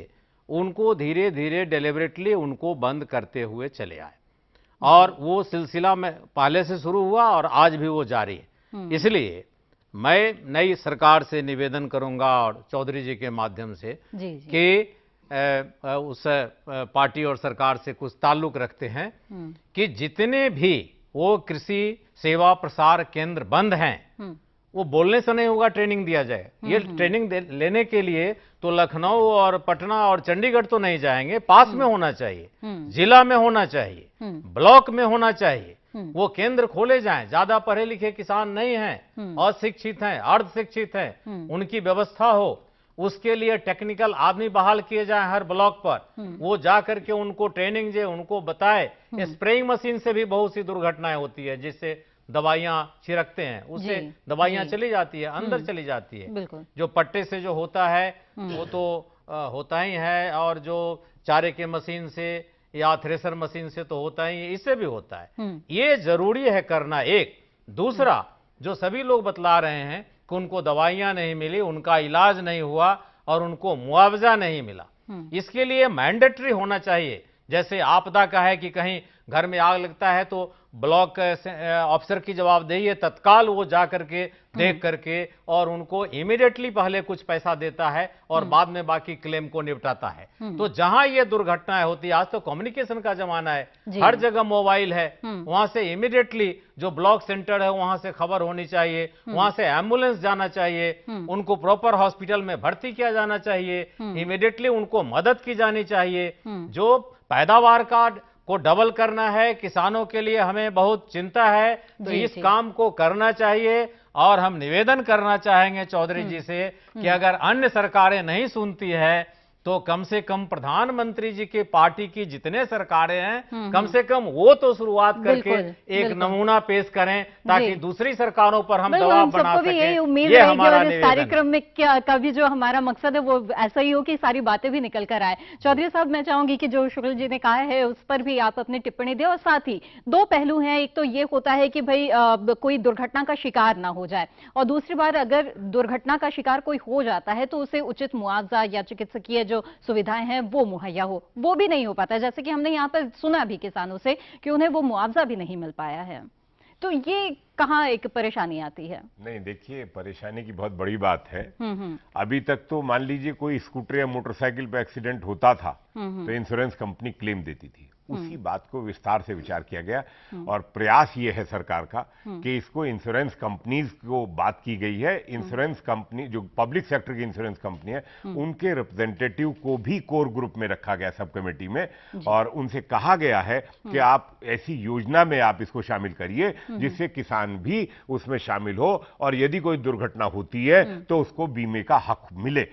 उनको धीरे धीरे डिलिबरेटली उनको बंद करते हुए चले आए और वो सिलसिला में पहले से शुरू हुआ और आज भी वो जारी है हम्म। इसलिए मैं नई सरकार से निवेदन करूंगा और चौधरी जी के माध्यम से कि उस पार्टी और सरकार से कुछ ताल्लुक रखते हैं हम्म। कि जितने भी वो कृषि सेवा प्रसार केंद्र बंद हैं हम्म। वो बोलने से नहीं होगा ट्रेनिंग दिया जाए हम्म, ये ट्रेनिंग हम्म। लेने के लिए तो लखनऊ और पटना और चंडीगढ़ तो नहीं जाएंगे पास में हम्म। होना चाहिए जिला में होना चाहिए ब्लॉक में होना चाहिए वो केंद्र खोले जाएं ज्यादा पढ़े लिखे किसान नहीं हैं अशिक्षित हैं अर्ध शिक्षित हैं उनकी व्यवस्था हो उसके लिए टेक्निकल आदमी बहाल किए जाए हर ब्लॉक पर वो जा करके उनको ट्रेनिंग दे उनको बताए स्प्रेइंग मशीन से भी बहुत सी दुर्घटनाएं होती है जिससे दवाइयां छिड़कते हैं उससे दवाइयां चली जाती है अंदर हम्म, चली जाती है जो पट्टे से जो होता है हम्म। वो तो होता ही है और जो चारे के मशीन से या थ्रेसर मशीन से तो होता ही है इससे भी होता है हम्म। ये जरूरी है करना एक दूसरा जो सभी लोग बतला रहे हैं कि उनको दवाइयां नहीं मिली उनका इलाज नहीं हुआ और उनको मुआवजा नहीं मिला इसके लिए मैंडेटरी होना चाहिए जैसे आपदा का है कि कहीं घर में आग लगता है तो ब्लॉक ऑफिसर की जवाबदेही है तत्काल वो जा करके देख हम्म। करके और उनको इमीडिएटली पहले कुछ पैसा देता है और हम्म। बाद में बाकी क्लेम को निपटाता है हम्म। तो जहां ये दुर्घटनाएं होती है आज तो कम्युनिकेशन का जमाना है हर जगह मोबाइल है वहां से इमीडिएटली जो ब्लॉक सेंटर है वहां से खबर होनी चाहिए वहां से एम्बुलेंस जाना चाहिए उनको प्रॉपर हॉस्पिटल में भर्ती किया जाना चाहिए इमीडिएटली उनको मदद की जानी चाहिए जो पैदावार का को डबल करना है किसानों के लिए हमें बहुत चिंता है तो इस काम को करना चाहिए और हम निवेदन करना चाहेंगे चौधरी हम्म। जी से कि हम्म। अगर अन्य सरकारें नहीं सुनती है तो कम से कम प्रधानमंत्री जी के पार्टी की जितने सरकारें हैं हम्म, हम्म। कम से कम वो तो शुरुआत करके एक नमूना पेश करें ताकि दूसरी सरकारों पर हम दबाव बना सकें यही उम्मीद है हमारा इस कार्यक्रम में क्या कभी जो हमारा मकसद है वो ऐसा ही हो कि सारी बातें भी निकल कर आए चौधरी साहब मैं चाहूंगी कि जो शुक्ल जी ने कहा है उस पर भी आप अपनी टिप्पणी दें और साथ ही दो पहलू हैं एक तो ये होता है कि भाई कोई दुर्घटना का शिकार ना हो जाए और दूसरी बार अगर दुर्घटना का शिकार कोई हो जाता है तो उसे उचित मुआवजा या चिकित्सकीय जो जो सुविधाएं हैं वो मुहैया हो वो भी नहीं हो पाता जैसे कि हमने यहाँ पर सुना भी किसानों से कि उन्हें वो मुआवजा भी नहीं मिल पाया है तो ये कहाँ एक परेशानी आती है नहीं देखिए परेशानी की बहुत बड़ी बात है हम्म, हम्म। अभी तक तो मान लीजिए कोई स्कूटर या मोटरसाइकिल पर एक्सीडेंट होता था हम्म, तो इंश्योरेंस कंपनी क्लेम देती थी उसी हम्म। बात को विस्तार से विचार किया गया हम्म। और प्रयास ये है सरकार का हम्म। कि इसको इंश्योरेंस कंपनीज को बात की गई है इंश्योरेंस कंपनी जो पब्लिक सेक्टर की इंश्योरेंस कंपनी है उनके रिप्रेजेंटेटिव को भी कोर ग्रुप में रखा गया सब कमेटी में और उनसे कहा गया है कि आप ऐसी योजना में आप इसको शामिल करिए जिससे किसान भी उसमें शामिल हो और यदि कोई दुर्घटना होती है तो उसको बीमे का हक मिले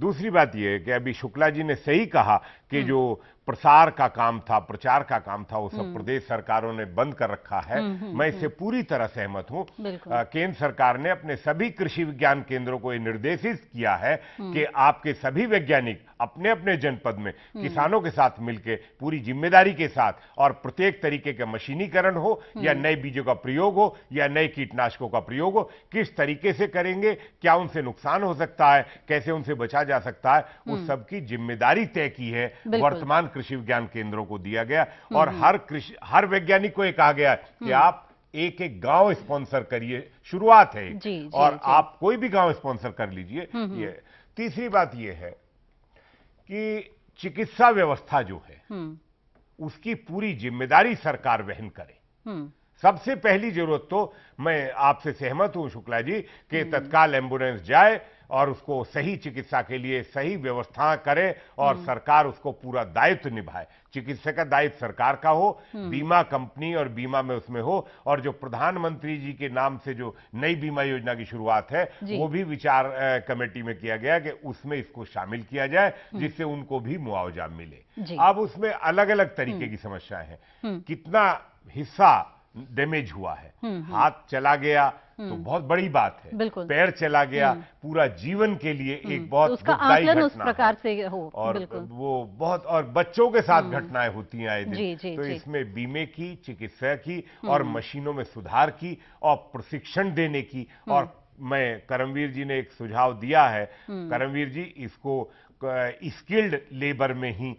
दूसरी बात यह है कि अभी शुक्ला जी ने सही कहा कि हम्म। जो प्रसार का काम था प्रचार का काम था वो सब हम्म। प्रदेश सरकारों ने बंद कर रखा है हम्म, मैं इससे पूरी तरह सहमत हूं केंद्र सरकार ने अपने सभी कृषि विज्ञान केंद्रों को निर्देशित किया है कि आपके सभी वैज्ञानिक अपने अपने जनपद में किसानों के साथ मिलकर पूरी जिम्मेदारी के साथ और प्रत्येक तरीके का मशीनीकरण हो या नए बीजों का प्रयोग हो या नए कीटनाशकों का प्रयोग हो किस तरीके से करेंगे क्या उनसे नुकसान हो सकता है कैसे उनसे बचा जा सकता है उस हम्म। सब की जिम्मेदारी तय की है वर्तमान कृषि विज्ञान केंद्रों को दिया गया हम्म। और हर कृषि हर वैज्ञानिक को यह कहा गया कि हम्म। आप एक एक गांव स्पॉन्सर करिए शुरुआत है जी, जी, और जी. आप कोई भी गांव स्पॉन्सर कर लीजिए ये तीसरी बात यह है कि चिकित्सा व्यवस्था जो है उसकी पूरी जिम्मेदारी सरकार वहन करे सबसे पहली जरूरत तो मैं आपसे सहमत हूं शुक्ला जी कि तत्काल एम्बुलेंस जाए और उसको सही चिकित्सा के लिए सही व्यवस्था करे और हम्म। सरकार उसको पूरा दायित्व निभाए चिकित्सा का दायित्व सरकार का हो हम्म। बीमा कंपनी और बीमा में उसमें हो और जो प्रधानमंत्री जी के नाम से जो नई बीमा योजना की शुरुआत है वो भी विचार कमेटी में किया गया कि उसमें इसको शामिल किया जाए हम्म। जिससे उनको भी मुआवजा मिले अब उसमें अलग अलग तरीके की समस्याएं हैं कितना हिस्सा डैमेज हुआ है हम्म, हम्म। हाथ चला गया तो हम्म। बहुत बड़ी बात है पैर चला गया पूरा जीवन के लिए एक बहुत तो उसका आकलन उस प्रकार से हो और वो बहुत और बच्चों के साथ घटनाएं होती हैं आए दिन जी, जी, तो जी. इसमें बीमे की चिकित्सा की और मशीनों में सुधार की और प्रशिक्षण देने की और मैं करमवीर जी ने एक सुझाव दिया है करमवीर जी इसको स्किल्ड लेबर में ही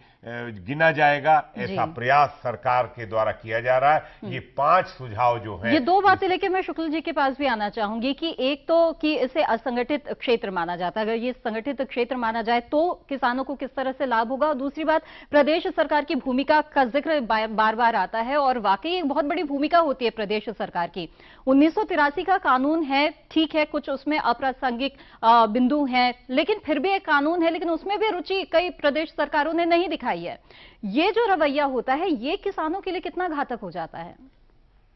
गिना जाएगा ऐसा प्रयास सरकार के द्वारा किया जा रहा है हम्म। ये पांच सुझाव जो है ये दो बातें लेके मैं शुक्ल जी के पास भी आना चाहूंगी कि एक तो कि इसे असंगठित क्षेत्र माना जाता है अगर ये संगठित क्षेत्र माना जाए तो किसानों को किस तरह से लाभ होगा और दूसरी बात प्रदेश सरकार की भूमिका का जिक्र बार बार आता है और वाकई एक बहुत बड़ी भूमिका होती है प्रदेश सरकार की उन्नीस का कानून है ठीक है कुछ उसमें अप्रासंगिक बिंदु है लेकिन फिर भी एक कानून है लेकिन उसमें इसमें भी रुचि कई प्रदेश सरकारों ने नहीं दिखाई है ये जो रवैया होता है ये किसानों के लिए कितना घातक हो जाता है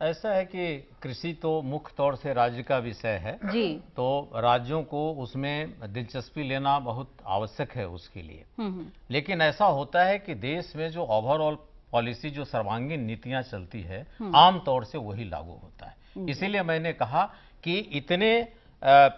ऐसा है कि कृषि तो मुख्य तौर से राज्य का विषय है जी तो राज्यों को उसमें दिलचस्पी लेना बहुत आवश्यक है उसके लिए हम्म, हम्म। लेकिन ऐसा होता है कि देश में जो ओवरऑल पॉलिसी जो सर्वांगीण नीतियां चलती है हम्म। आमतौर से वही लागू होता है इसीलिए मैंने कहा कि इतने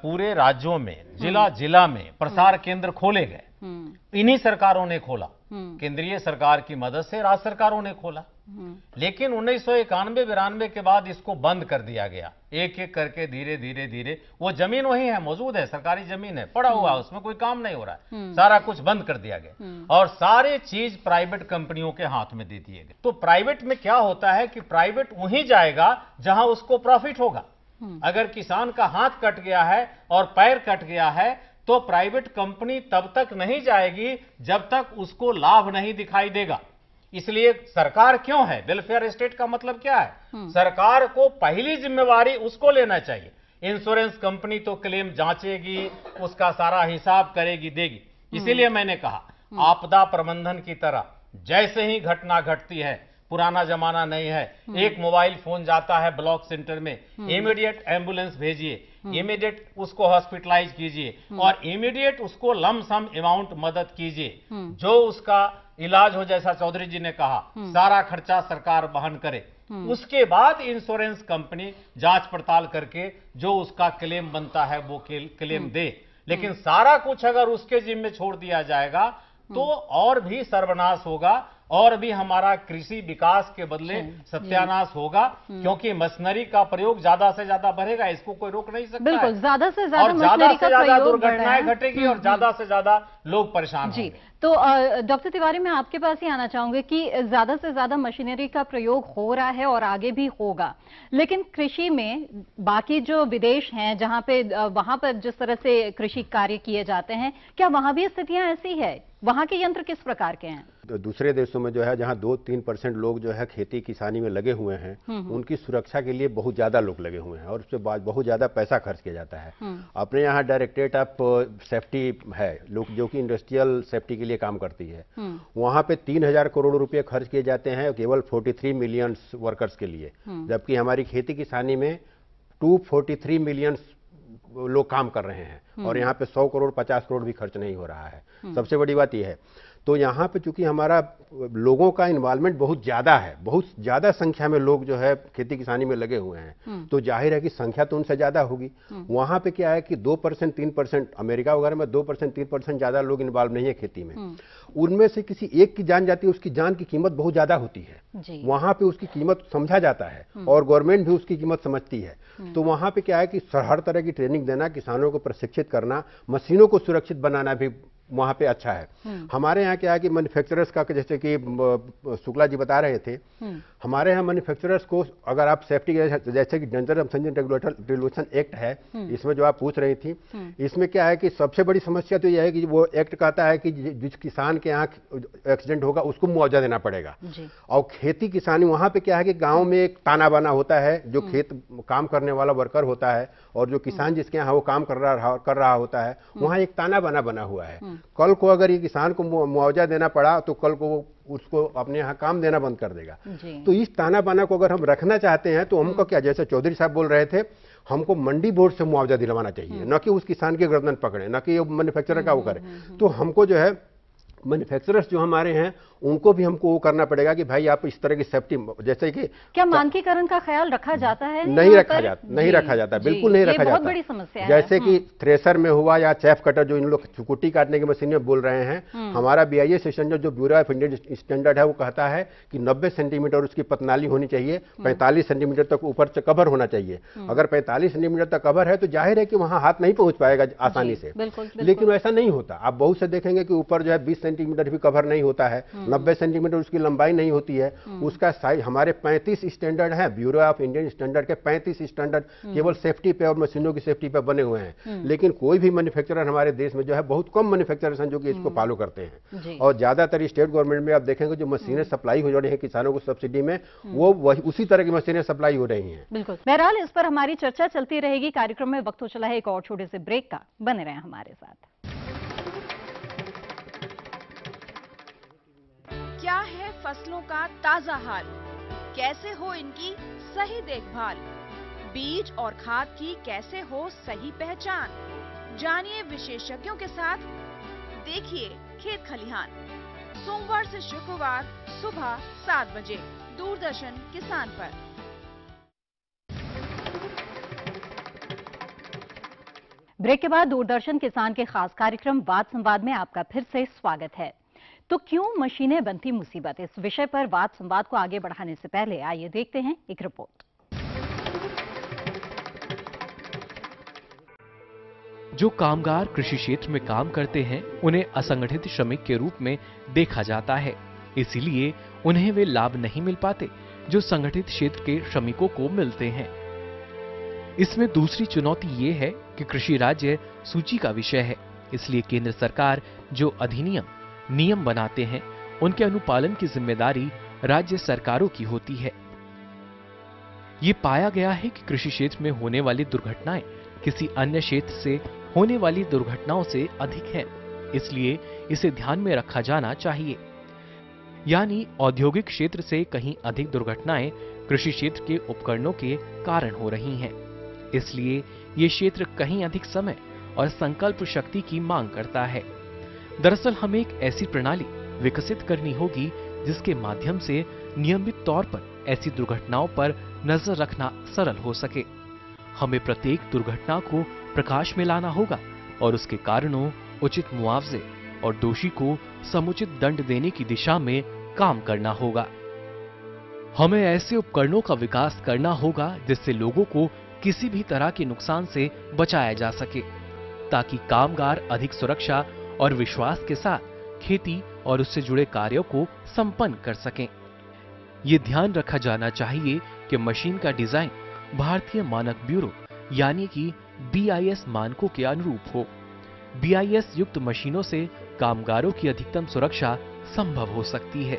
पूरे राज्यों में जिला जिला में प्रसार केंद्र खोले गए हम्म। इन्हीं सरकारों ने खोला हम्म। केंद्रीय सरकार की मदद से राज्य सरकारों ने खोला हम्म। लेकिन उन्नीस सौ इक्यानवे बिरानवे के बाद इसको बंद कर दिया गया एक एक करके धीरे धीरे धीरे वो जमीन वही है मौजूद है सरकारी जमीन है पड़ा हुआ उसमें कोई काम नहीं हो रहा है सारा कुछ बंद कर दिया गया और सारे चीज प्राइवेट कंपनियों के हाथ में दे दिए गए तो प्राइवेट में क्या होता है कि प्राइवेट वही जाएगा जहां उसको प्रॉफिट होगा अगर किसान का हाथ कट गया है और पैर कट गया है तो प्राइवेट कंपनी तब तक नहीं जाएगी जब तक उसको लाभ नहीं दिखाई देगा इसलिए सरकार क्यों है वेलफेयर स्टेट का मतलब क्या है हम्म। सरकार को पहली जिम्मेवारी उसको लेना चाहिए इंश्योरेंस कंपनी तो क्लेम जांचेगी उसका सारा हिसाब करेगी देगी हम्म। इसीलिए मैंने कहा हम्म। आपदा प्रबंधन की तरह जैसे ही घटना घटती है पुराना जमाना नहीं है हम्म। एक मोबाइल फोन जाता है ब्लॉक सेंटर में इमीडिएट एम्बुलेंस हम्म। भेजिए इमीडिएट हम्म। उसको हॉस्पिटलाइज कीजिए और इमीडिएट उसको लमसम अमाउंट मदद कीजिए जो उसका इलाज हो जैसा चौधरी जी ने कहा सारा खर्चा सरकार वहन करे उसके बाद इंश्योरेंस कंपनी जांच पड़ताल करके जो उसका क्लेम बनता है वो क्लेम दे लेकिन सारा कुछ अगर उसके जिम में छोड़ दिया जाएगा तो और भी सर्वनाश होगा और भी हमारा कृषि विकास के बदले सत्यानाश होगा हम्म। क्योंकि मशीनरी का प्रयोग ज्यादा से ज्यादा बढ़ेगा इसको कोई रोक नहीं सकता बिल्कुल ज्यादा से ज्यादा ज्यादा से ज्यादा दुर्घटनाएं घटेगी और ज्यादा हम्म, हम्म। से ज्यादा लोग परेशान जी तो डॉक्टर तिवारी मैं आपके पास ही आना चाहूंगी कि ज्यादा से ज्यादा मशीनरी का प्रयोग हो रहा है और आगे भी होगा लेकिन कृषि में बाकी जो विदेश हैं जहां पे वहां पर जिस तरह से कृषि कार्य किए जाते हैं क्या वहां भी स्थितियां ऐसी है वहां के यंत्र किस प्रकार के हैं तो दूसरे देशों में जो है जहाँ दो तीन परसेंट लोग जो है खेती किसानी में लगे हुए हैं हम्म, हम्म। उनकी सुरक्षा के लिए बहुत ज्यादा लोग लगे हुए हैं और उससे बहुत ज्यादा पैसा खर्च किया जाता है हम्म। अपने यहाँ डायरेक्टरेट ऑफ सेफ्टी है लोग जो कि इंडस्ट्रियल सेफ्टी के लिए ये काम करती है हम्म। वहां पे 3000 करोड़ रुपए खर्च किए जाते हैं केवल 43 मिलियन वर्कर्स के लिए हम्म। जबकि हमारी खेती किसानी में 243 मिलियन लोग काम कर रहे हैं हम्म। और यहाँ पे 100 करोड़ 50 करोड़ भी खर्च नहीं हो रहा है सबसे बड़ी बात यह है तो यहाँ पे चूंकि हमारा लोगों का इन्वॉल्वमेंट बहुत ज़्यादा है बहुत ज़्यादा संख्या में लोग जो है खेती किसानी में लगे हुए हैं हम्म। तो जाहिर है कि संख्या तो उनसे ज़्यादा होगी हम्म। वहां पे क्या है कि दो परसेंट तीन परसेंट अमेरिका वगैरह में दो परसेंट तीन परसेंट ज़्यादा लोग इन्वॉल्व नहीं है खेती में हम्म। उनमें से किसी एक की जान जाती है उसकी जान की कीमत बहुत ज़्यादा होती है वहां पे उसकी कीमत समझा जाता है और गवर्नमेंट भी उसकी कीमत समझती है तो वहां पे क्या है कि हर तरह की ट्रेनिंग देना किसानों को प्रशिक्षित करना मशीनों को सुरक्षित बनाना भी वहाँ पे अच्छा है हम्म। हमारे यहाँ क्या है कि मैन्युफैक्चरर्स का जैसे कि शुक्ला जी बता रहे थे हम्म। हमारे यहाँ मैन्युफैक्चरर्स को अगर आप सेफ्टी जैसे कि डेंजर रेगुलेटर रेगुलेशन एक्ट है हम्म। इसमें जो आप पूछ रही थी इसमें क्या है कि सबसे बड़ी समस्या तो यह है कि वो एक्ट कहता है कि जिस किसान के यहाँ एक्सीडेंट होगा उसको मुआवजा देना पड़ेगा और खेती किसानी वहाँ पे क्या है कि गाँव में एक ताना बाना होता है जो खेत काम करने वाला वर्कर होता है और जो किसान जिसके यहाँ वो काम कर रहा कर रहा होता है वहाँ एक ताना बाना बना हुआ है कल को अगर ये किसान को मुआवजा देना पड़ा तो कल को वो उसको अपने यहाँ काम देना बंद कर देगा तो इस ताना बाना को अगर हम रखना चाहते हैं तो हमको हम्म। क्या जैसे चौधरी साहब बोल रहे थे हमको मंडी बोर्ड से मुआवजा दिलवाना चाहिए हम्म। न कि उस किसान के गर्दन पकड़े न कि मैन्युफैक्चरर का वो हम्म, करे तो हमको जो है मैन्युफैक्चरर्स जो हमारे हैं उनको भी हमको वो करना पड़ेगा कि भाई आप इस तरह की सेफ्टी जैसे कि क्या मानकीकरण का ख्याल रखा जाता है नहीं रखा जाता नहीं रखा जाता बिल्कुल नहीं रखा जाता बड़ी समस्या जैसे कि हम्म। थ्रेसर में हुआ या चेफ कटर जो इन लोग कुटी काटने की मशीन में बोल रहे हैं हम्म। हमारा बी सेशन जो जो ब्यूरो ऑफ इंडियन स्टैंडर्ड है वो कहता है कि नब्बे सेंटीमीटर उसकी पतनाली होनी चाहिए हम्म। पैंतालीस सेंटीमीटर तक ऊपर कवर होना चाहिए अगर पैंतालीस सेंटीमीटर तक कवर है तो जाहिर है कि वहां हाथ नहीं पहुंच पाएगा आसानी से लेकिन वैसा नहीं होता आप बहुत से देखेंगे कि ऊपर जो है बीस सेंटीमीटर भी कवर नहीं होता है नब्बे सेंटीमीटर उसकी लंबाई नहीं होती है हम्म। उसका साइज हमारे पैंतीस स्टैंडर्ड है ब्यूरो ऑफ इंडियन स्टैंडर्ड के पैंतीस स्टैंडर्ड हम्म। केवल सेफ्टी पे और मशीनों की सेफ्टी पे बने हुए हैं हम्म। लेकिन कोई भी मैन्युफैक्चरर हमारे देश में जो है बहुत कम मैन्युफैक्चरर्स हैं जो कि इसको फॉलो करते हैं और ज्यादातर स्टेट गवर्नमेंट में आप देखेंगे जो मशीनें सप्लाई हो रही है किसानों को सब्सिडी में वो वही उसी तरह की मशीनें सप्लाई हो रही है बिल्कुल बहरहाल इस पर हमारी चर्चा चलती रहेगी कार्यक्रम में वक्त हो चला है एक और छोटे से ब्रेक का बने रहे हमारे साथ क्या है फसलों का ताजा हाल कैसे हो इनकी सही देखभाल बीज और खाद की कैसे हो सही पहचान जानिए विशेषज्ञों के साथ देखिए खेत खलिहान सोमवार से शुक्रवार सुबह सात बजे दूरदर्शन किसान पर ब्रेक के बाद दूरदर्शन किसान के खास कार्यक्रम वाद संवाद में आपका फिर से स्वागत है तो क्यों मशीनें बनती मुसीबत इस विषय पर वाद संवाद को आगे बढ़ाने से पहले आइए देखते हैं एक रिपोर्ट जो कामगार कृषि क्षेत्र में काम करते हैं उन्हें असंगठित श्रमिक के रूप में देखा जाता है इसीलिए उन्हें वे लाभ नहीं मिल पाते जो संगठित क्षेत्र के श्रमिकों को मिलते हैं इसमें दूसरी चुनौती ये है कि कृषि राज्य सूची का विषय है इसलिए केंद्र सरकार जो अधिनियम नियम बनाते हैं उनके अनुपालन की जिम्मेदारी राज्य सरकारों की होती है ये पाया गया है कि कृषि क्षेत्र में होने वाली दुर्घटनाएं किसी अन्य क्षेत्र से होने वाली दुर्घटनाओं से अधिक है इसलिए इसे ध्यान में रखा जाना चाहिए यानी औद्योगिक क्षेत्र से कहीं अधिक दुर्घटनाएं कृषि क्षेत्र के उपकरणों के कारण हो रही हैं इसलिए ये क्षेत्र कहीं अधिक समय और संकल्प शक्ति की मांग करता है दरअसल हमें एक ऐसी प्रणाली विकसित करनी होगी जिसके माध्यम से नियमित तौर पर ऐसी दुर्घटनाओं पर नजर रखना सरल हो सके हमें प्रत्येक दुर्घटना को प्रकाश में लाना होगा और उसके कारणों उचित मुआवजे और दोषी को समुचित दंड देने की दिशा में काम करना होगा हमें ऐसे उपकरणों का विकास करना होगा जिससे लोगों को किसी भी तरह के नुकसान से बचाया जा सके ताकि कामगार अधिक सुरक्षा और विश्वास के साथ खेती और उससे जुड़े कार्यों को संपन्न कर सकें ये ध्यान रखा जाना चाहिए कि मशीन का डिजाइन भारतीय मानक ब्यूरो यानी कि बीआईएस मानकों के अनुरूप हो बीआईएस युक्त मशीनों से कामगारों की अधिकतम सुरक्षा संभव हो सकती है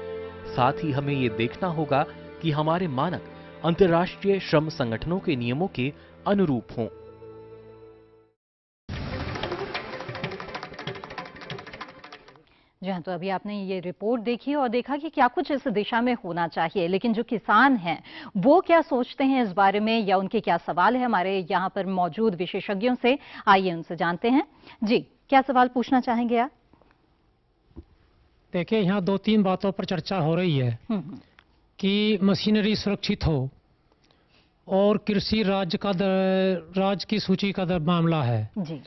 साथ ही हमें ये देखना होगा कि हमारे मानक अंतर्राष्ट्रीय श्रम संगठनों के नियमों के अनुरूप हों जहां तो अभी आपने ये रिपोर्ट देखी और देखा कि क्या कुछ इस दिशा में होना चाहिए लेकिन जो किसान हैं वो क्या सोचते हैं इस बारे में या उनके क्या सवाल है हमारे यहाँ पर मौजूद विशेषज्ञों से आइए उनसे जानते हैं जी क्या सवाल पूछना चाहेंगे आप देखिए यहाँ दो तीन बातों पर चर्चा हो रही है हम्म, हम्म। कि मशीनरी सुरक्षित हो और कृषि राज्य का राज्य की सूची का मामला है जी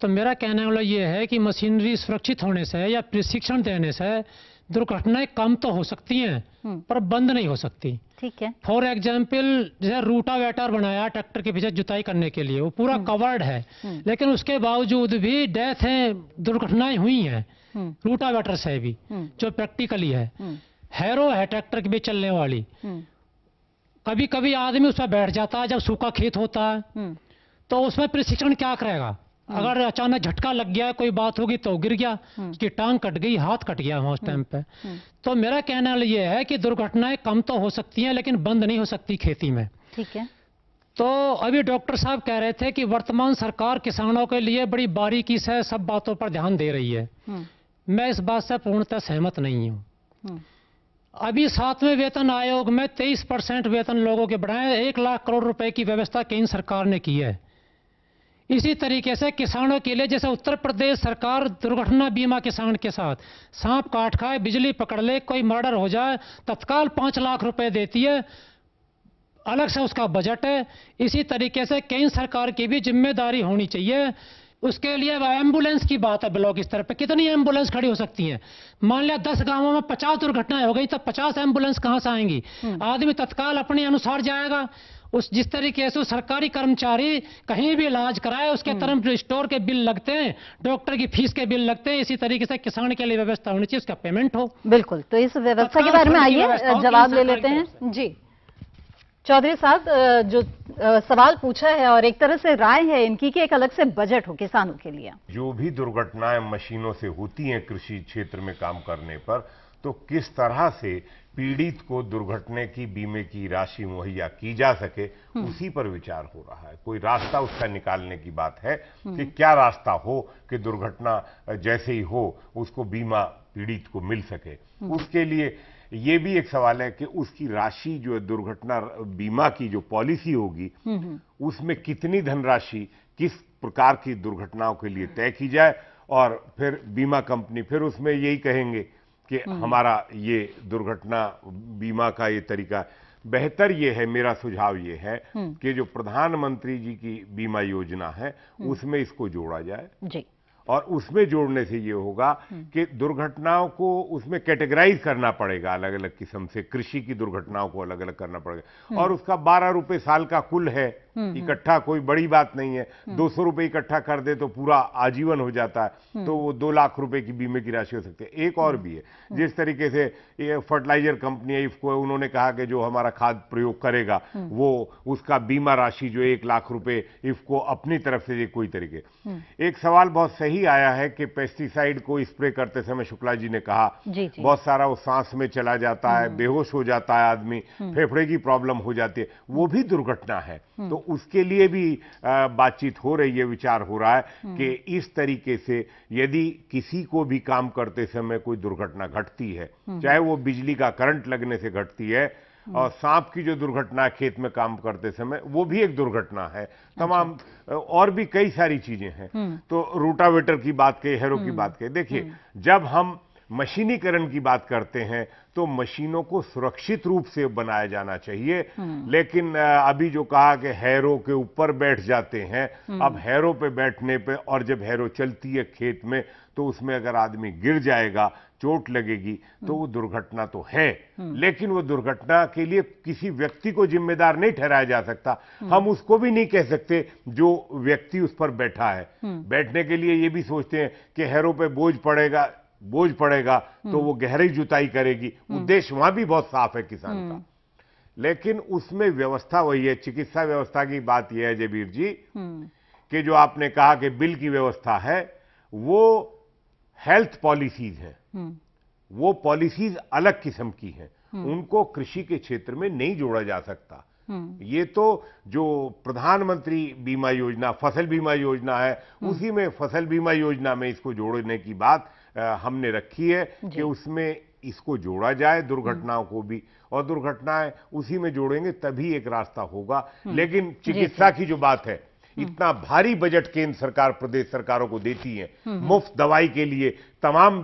तो मेरा कहने वाला ये है कि मशीनरी सुरक्षित होने से या प्रशिक्षण देने से दुर्घटनाएं कम तो हो सकती हैं हम्म। पर बंद नहीं हो सकती ठीक है फॉर एग्जाम्पल जैसे रूटा वेटर बनाया ट्रैक्टर के पीछे जुताई करने के लिए वो पूरा कवर्ड हम्म। है हम्म। लेकिन उसके बावजूद भी डेथ है दुर्घटनाएं हुई हैं रूटा वेटर से भी जो प्रैक्टिकली है हैरो है ट्रैक्टर के बीच चलने वाली कभी कभी आदमी उस पर बैठ जाता है जब सूखा खेत होता है तो उसमें प्रशिक्षण क्या करेगा हम्म। अगर अचानक झटका लग गया कोई बात होगी तो गिर गया हम्म। कि टांग कट गई हाथ कट गया उस टाइम हम्म। पे तो मेरा कहना यह है कि दुर्घटनाएं कम तो हो सकती हैं लेकिन बंद नहीं हो सकती खेती में ठीक है तो अभी डॉक्टर साहब कह रहे थे कि वर्तमान सरकार किसानों के लिए बड़ी बारीकी से सब बातों पर ध्यान दे रही है मैं इस बात से पूर्णतः सहमत नहीं हूँ अभी सातवें वेतन आयोग में 23 परसेंट वेतन लोगों के बढ़ाए एक लाख करोड़ रुपए की व्यवस्था केंद्र सरकार ने की है इसी तरीके से किसानों के लिए जैसे उत्तर प्रदेश सरकार दुर्घटना बीमा किसान के साथ सांप काट खाए बिजली पकड़ ले कोई मर्डर हो जाए तत्काल पाँच लाख रुपए देती है अलग से उसका बजट है इसी तरीके से केंद्र सरकार की भी जिम्मेदारी होनी चाहिए उसके लिए वह एम्बुलेंस की बात है ब्लॉक स्तर पर कितनी एम्बुलेंस खड़ी हो सकती है मान लिया दस गांवों में पचास दुर्घटनाएं हो गई तो पचास एम्बुलेंस कहाँ से आएंगी हम्म। आदमी तत्काल अपने अनुसार जाएगा उस जिस तरीके से सरकारी कर्मचारी कहीं भी इलाज कराए उसके हम्म। तरफ स्टोर के बिल लगते हैं डॉक्टर की फीस के बिल लगते हैं इसी तरीके से किसान के लिए व्यवस्था होनी चाहिए उसका पेमेंट हो बिल्कुल तो इस तो व्यवस्था के बारे में आइए जवाब ले लेते हैं जी चौधरी साहब जो सवाल पूछा है और एक तरह से राय है इनकी कि एक अलग से बजट हो किसानों के लिए जो भी दुर्घटनाएं मशीनों से होती हैं कृषि क्षेत्र में काम करने पर तो किस तरह से पीड़ित को दुर्घटना की बीमे की राशि मुहैया की जा सके हम्म। उसी पर विचार हो रहा है कोई रास्ता उसका निकालने की बात है कि हम्म। क्या रास्ता हो कि दुर्घटना जैसे ही हो उसको बीमा पीड़ित को मिल सके हम्म। उसके लिए ये भी एक सवाल है कि उसकी राशि जो है दुर्घटना बीमा की जो पॉलिसी होगी उसमें कितनी धनराशि किस प्रकार की दुर्घटनाओं के लिए तय की जाए और फिर बीमा कंपनी फिर उसमें यही कहेंगे कि हम्म। हमारा ये दुर्घटना बीमा का ये तरीका बेहतर ये है मेरा सुझाव ये है हम्म। कि जो प्रधानमंत्री जी की बीमा योजना है हम्म। उसमें इसको जोड़ा जाए जी और उसमें जोड़ने से ये होगा कि दुर्घटनाओं को उसमें कैटेगराइज करना पड़ेगा अलग अलग किस्म से कृषि की दुर्घटनाओं को अलग अलग करना पड़ेगा और उसका बारह रुपए साल का कुल है हम्म, हम्म। इकट्ठा कोई बड़ी बात नहीं है हम्म। दो सौ रुपए इकट्ठा कर दे तो पूरा आजीवन हो जाता है तो वो दो लाख रुपए की बीमे की राशि हो सकती है एक और भी है जिस तरीके से ये फर्टिलाइजर कंपनी है इफको उन्होंने कहा कि जो हमारा खाद प्रयोग करेगा वो उसका बीमा राशि जो एक लाख रुपए इफको अपनी तरफ से कोई तरीके एक सवाल बहुत सही आया है कि पेस्टिसाइड को स्प्रे करते समय शुक्ला जी ने कहा बहुत सारा वो सांस में चला जाता है बेहोश हो जाता है आदमी फेफड़े की प्रॉब्लम हो जाती है वो भी दुर्घटना है तो उसके लिए भी बातचीत हो रही है विचार हो रहा है हम्म। कि इस तरीके से यदि किसी को भी काम करते समय कोई दुर्घटना घटती है हम्म। चाहे वो बिजली का करंट लगने से घटती है हम्म। और सांप की जो दुर्घटना खेत में काम करते समय वो भी एक दुर्घटना है तमाम अच्छा। और भी कई सारी चीजें हैं तो रूटावेटर की बात कही हैरो की बात कही देखिए जब हम मशीनीकरण की बात करते हैं तो मशीनों को सुरक्षित रूप से बनाया जाना चाहिए हम्म। लेकिन अभी जो कहा कि हैरो के ऊपर बैठ जाते हैं हम्म। अब हैरो पे बैठने पे और जब हैरो चलती है खेत में तो उसमें अगर आदमी गिर जाएगा चोट लगेगी तो हम्म। वो दुर्घटना तो है लेकिन वो दुर्घटना के लिए किसी व्यक्ति को जिम्मेदार नहीं ठहराया जा सकता हम उसको भी नहीं कह सकते जो व्यक्ति उस पर बैठा है बैठने के लिए ये भी सोचते हैं कि हैरो पे बोझ पड़ेगा बोझ पड़ेगा तो हम्म। वो गहरी जुताई करेगी हम्म। उद्देश्य वहां भी बहुत साफ है किसान का हम्म। लेकिन उसमें व्यवस्था वही है चिकित्सा व्यवस्था की बात यह है जयवीर जी कि जो आपने कहा कि बिल की व्यवस्था है वो हेल्थ पॉलिसीज है वो पॉलिसीज अलग किस्म की है उनको कृषि के क्षेत्र में नहीं जोड़ा जा सकता ये तो जो प्रधानमंत्री बीमा योजना फसल बीमा योजना है उसी में फसल बीमा योजना में इसको जोड़ने की बात हमने रखी है कि उसमें इसको जोड़ा जाए दुर्घटनाओं को भी और दुर्घटनाएं उसी में जोड़ेंगे तभी एक रास्ता होगा हम्म। लेकिन चिकित्सा की जो बात है हम्म। इतना भारी बजट केंद्र सरकार प्रदेश सरकारों को देती है हम्म। मुफ्त दवाई के लिए तमाम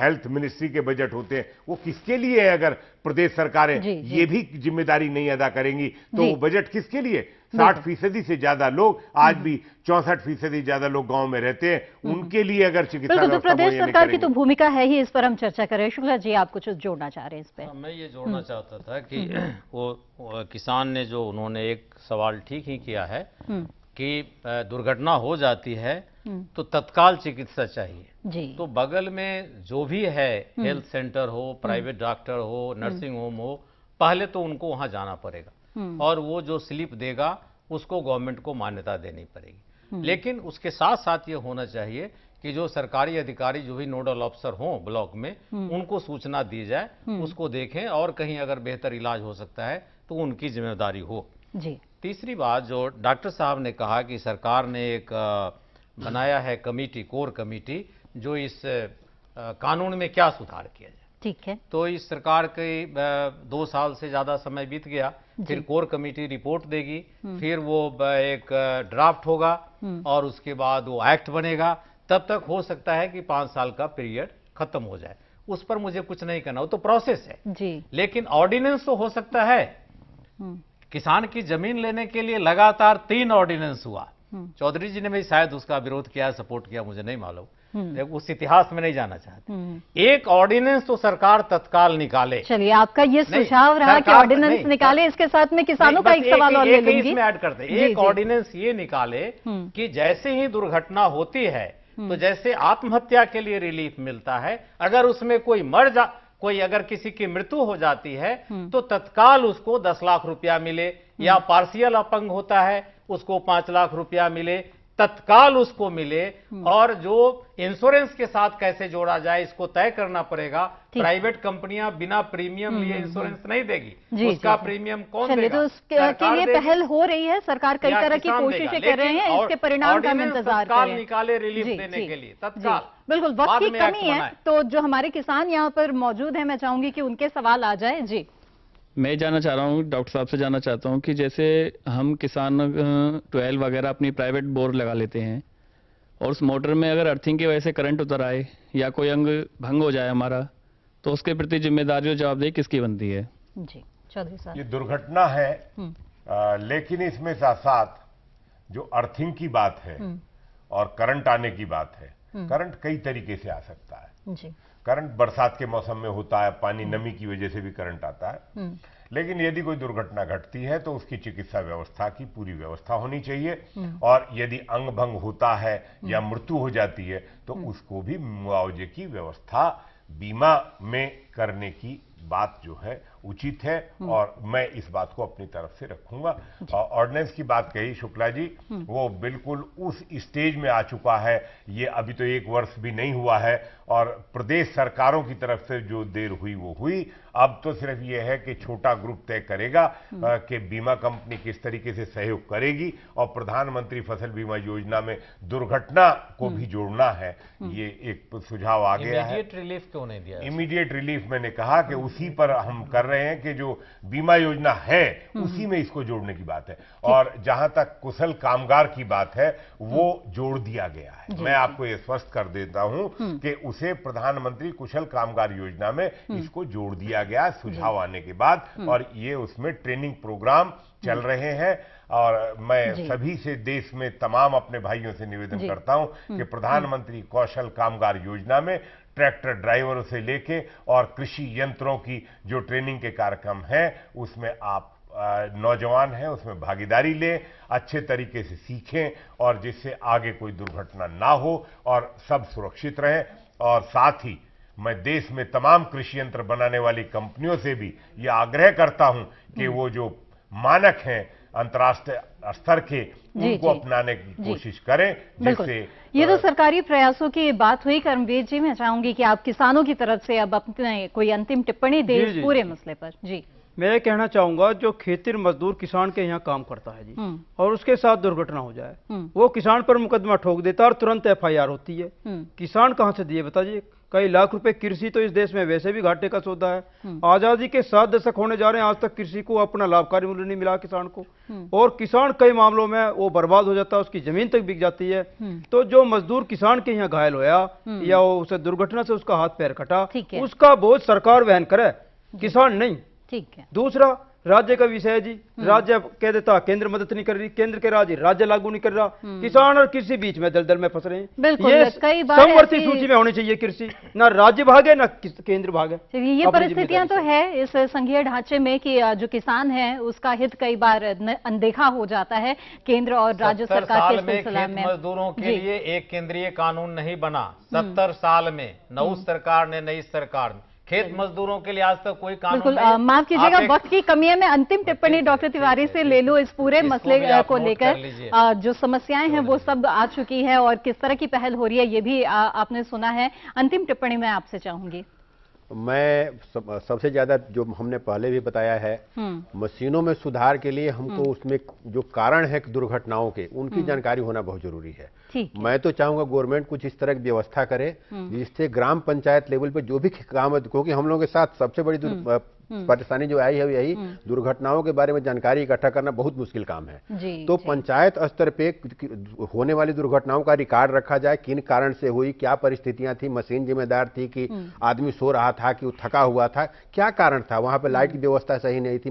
हेल्थ मिनिस्ट्री के बजट होते हैं वो किसके लिए है अगर प्रदेश सरकारें जी. ये भी जिम्मेदारी नहीं अदा करेंगी तो वो बजट किसके लिए साठ फीसदी से ज्यादा लोग आज हम्म। भी चौसठ फीसदी ज्यादा लोग गांव में रहते हैं हम्म। उनके लिए अगर चिकित्सा तो प्रदेश सरकार की तो भूमिका है ही इस पर हम चर्चा करें शुक्ला जी आप कुछ जोड़ना चाह रहे हैं इस पर हाँ, मैं ये जोड़ना हम्म। चाहता था कि वो किसान ने जो उन्होंने एक सवाल ठीक ही किया है कि दुर्घटना हो जाती है हम्म। तो तत्काल चिकित्सा चाहिए जी। तो बगल में जो भी है हम्म। हेल्थ सेंटर हो हम्म। प्राइवेट डॉक्टर हो नर्सिंग होम हो पहले तो उनको वहां जाना पड़ेगा और वो जो स्लिप देगा उसको गवर्नमेंट को मान्यता देनी पड़ेगी लेकिन उसके साथ साथ ये होना चाहिए कि जो सरकारी अधिकारी जो भी नोडल ऑफिसर हों ब्लॉक में उनको सूचना दी जाए उसको देखें और कहीं अगर बेहतर इलाज हो सकता है तो उनकी जिम्मेदारी हो जी तीसरी बात जो डॉक्टर साहब ने कहा कि सरकार ने एक बनाया है कमेटी कोर कमेटी जो इस कानून में क्या सुधार किया जाए ठीक है तो इस सरकार के दो साल से ज्यादा समय बीत गया फिर कोर कमेटी रिपोर्ट देगी हम्म। फिर वो एक ड्राफ्ट होगा हम्म। और उसके बाद वो एक्ट बनेगा तब तक हो सकता है कि पांच साल का पीरियड खत्म हो जाए उस पर मुझे कुछ नहीं करना वो तो प्रोसेस है जी लेकिन ऑर्डिनेंस तो हो सकता है हम्म। किसान की जमीन लेने के लिए लगातार तीन ऑर्डिनेंस हुआ हम्म। चौधरी जी ने भी शायद उसका विरोध किया सपोर्ट किया मुझे नहीं मालूम हम्म। उस इतिहास में नहीं जाना चाहते हम्म। एक ऑर्डिनेंस तो सरकार तत्काल निकाले चलिए आपका ये सुझाव रहा कि ऑर्डिनेंस निकाले इसके साथ में किसानों का एक सवाल और एक, इसमें ऐड करते एक ऑर्डिनेंस ये निकाले कि जैसे ही दुर्घटना होती है तो जैसे आत्महत्या के लिए रिलीफ मिलता है अगर उसमें कोई मर जा कोई अगर किसी की मृत्यु हो जाती है हम्म। तो तत्काल उसको दस लाख रुपया मिले या हम्म। पार्सियल अपंग होता है उसको पांच लाख रुपया मिले तत्काल उसको मिले हम्म। और जो इंश्योरेंस के साथ कैसे जोड़ा जाए इसको तय करना पड़ेगा प्राइवेट कंपनियां बिना प्रीमियम लिए इंश्योरेंस हम्म, हम्म, नहीं देगी जी, उसका जी, प्रीमियम कौन देगा? तो उसके के लिए पहल हो रही है सरकार कई तरह की कोशिशें कर रहे हैं इसके परिणाम का इंतजार तत्काल निकाले रिलीफ देने के लिए तत्काल बिल्कुल वक्त की कमी है तो जो हमारे किसान यहाँ पर मौजूद है मैं चाहूंगी की उनके सवाल आ जाए जी मैं जानना चाह रहा हूँ डॉक्टर साहब से जानना चाहता हूँ कि जैसे हम किसान ट्वेल वगैरह अपनी प्राइवेट बोर लगा लेते हैं और उस मोटर में अगर अर्थिंग की वजह से करंट उतर आए या कोई अंग भंग हो जाए हमारा तो उसके प्रति जिम्मेदारी और जवाबदेही किसकी बनती है जी ये दुर्घटना है आ, हम्म। लेकिन इसमें साथ साथ जो अर्थिंग की बात है हम्म। और करंट आने की बात है हम्म। करंट कई तरीके से आ सकता है जी करंट बरसात के मौसम में होता है पानी नमी की वजह से भी करंट आता है हम्म। लेकिन यदि कोई दुर्घटना घटती है तो उसकी चिकित्सा व्यवस्था की पूरी व्यवस्था होनी चाहिए हम्म। और यदि अंग भंग होता है हम्म। या मृत्यु हो जाती है तो उसको भी मुआवजे की व्यवस्था बीमा में करने की बात जो है उचित है और मैं इस बात को अपनी तरफ से रखूंगा ऑर्डिनेंस की बात कही शुक्ला जी हम्म। वो बिल्कुल उस स्टेज में आ चुका है ये अभी तो एक वर्ष भी नहीं हुआ है और प्रदेश सरकारों की तरफ से जो देर हुई वो हुई अब तो सिर्फ ये है कि छोटा ग्रुप तय करेगा हम्म। कि बीमा कंपनी किस तरीके से सहयोग करेगी और प्रधानमंत्री फसल बीमा योजना में दुर्घटना को भी हम्म। जोड़ना है ये एक सुझाव आ गया है इमीडिएट रिलीफ क्यों नहीं दिया इमीडिएट रिलीफ मैंने कहा कि उसी पर हम कर रहे हैं कि जो बीमा योजना है हम्म। उसी में इसको जोड़ने की बात है और जहां तक कुशल कामगार की बात है हम्म। वो जोड़ दिया गया है मैं आपको यह स्पष्ट कर देता हूं हम्म। कि उसे प्रधानमंत्री कुशल कामगार योजना में इसको जोड़ दिया गया सुझाव आने के बाद और ये उसमें ट्रेनिंग प्रोग्राम चल रहे हैं और मैं सभी से देश में तमाम अपने भाइयों से निवेदन करता हूं कि प्रधानमंत्री कौशल कामगार योजना में ट्रैक्टर ड्राइवरों से लेके और कृषि यंत्रों की जो ट्रेनिंग के कार्यक्रम हैं उसमें आप नौजवान हैं उसमें भागीदारी लें अच्छे तरीके से सीखें और जिससे आगे कोई दुर्घटना ना हो और सब सुरक्षित रहें और साथ ही मैं देश में तमाम कृषि यंत्र बनाने वाली कंपनियों से भी ये आग्रह करता हूं कि हम्म। वो जो मानक हैं अंतर्राष्ट्रीय स्तर के उनको अपनाने की कोशिश करें जिससे ये तो सरकारी प्रयासों की बात हुई कर्मवीर जी मैं चाहूंगी कि आप किसानों की तरफ से अब अपने कोई अंतिम टिप्पणी दे पूरे मसले पर जी मैं कहना चाहूंगा जो खेती मजदूर किसान के यहाँ काम करता है जी हम्म। और उसके साथ दुर्घटना हो जाए हम्म। वो किसान पर मुकदमा ठोक देता है और तुरंत एफ होती है हम्म। किसान कहाँ से दिए बताइए कई लाख रुपए कृषि तो इस देश में वैसे भी घाटे का सौदा है हम्म। आजादी के सात दशक होने जा रहे हैं आज तक कृषि को अपना लाभकारी मूल्य नहीं मिला किसान को हम्म। और किसान कई मामलों में वो बर्बाद हो जाता है उसकी जमीन तक बिक जाती है हम्म। तो जो मजदूर किसान के यहाँ घायल होया या उसे दुर्घटना से उसका हाथ पैर कटा उसका बोझ सरकार वहन करे किसान नहीं ठीक है दूसरा राज्य का विषय है जी हम्म। राज्य कह देता केंद्र मदद नहीं कर रही केंद्र के राज्य राज्य लागू नहीं कर रहा हम्म। किसान और कृषि बीच में दलदल में फंस रहे हैं ये समवर्ती सूची में होनी चाहिए कृषि ना राज्य भाग है ना केंद्र भाग है ये परिस्थितियां तो है इस संघीय ढांचे में कि जो किसान है उसका हित कई बार अनदेखा हो जाता है केंद्र और राज्य सरकार के में मजदूरों के लिए एक केंद्रीय कानून नहीं बना हम्म। सत्तर साल में नौ सरकार ने नई सरकार ने खेत मजदूरों के लिए आज तक कोई काम बिल्कुल माफ कीजिएगा वक्त की कमी है मैं अंतिम टिप्पणी डॉक्टर तिवारी से ले लूं इस पूरे मसले को लेकर जो समस्याएं हैं वो सब आ चुकी है और किस तरह की पहल हो रही है ये भी आपने सुना है अंतिम टिप्पणी मैं आपसे चाहूंगी मैं सबसे ज़्यादा जो हमने पहले भी बताया है हम्म। मशीनों में सुधार के लिए हमको हम्म। उसमें जो कारण है दुर्घटनाओं के उनकी हम्म। जानकारी होना बहुत जरूरी है मैं तो चाहूंगा गवर्नमेंट कुछ इस तरह की व्यवस्था करे हम्म। जिससे ग्राम पंचायत लेवल पे जो भी काम है क्योंकि हम लोगों के साथ सबसे बड़ी हम्म। हम्म। परेशानी जो आई है यही दुर्घटनाओं के बारे में जानकारी इकट्ठा करना बहुत मुश्किल काम है जी, तो जी। पंचायत स्तर पे होने वाली दुर्घटनाओं का रिकॉर्ड रखा जाए किन कारण से हुई क्या परिस्थितियां थी मशीन जिम्मेदार थी कि आदमी सो रहा था कि थका हुआ था क्या कारण था वहां पे लाइट की व्यवस्था सही नहीं थी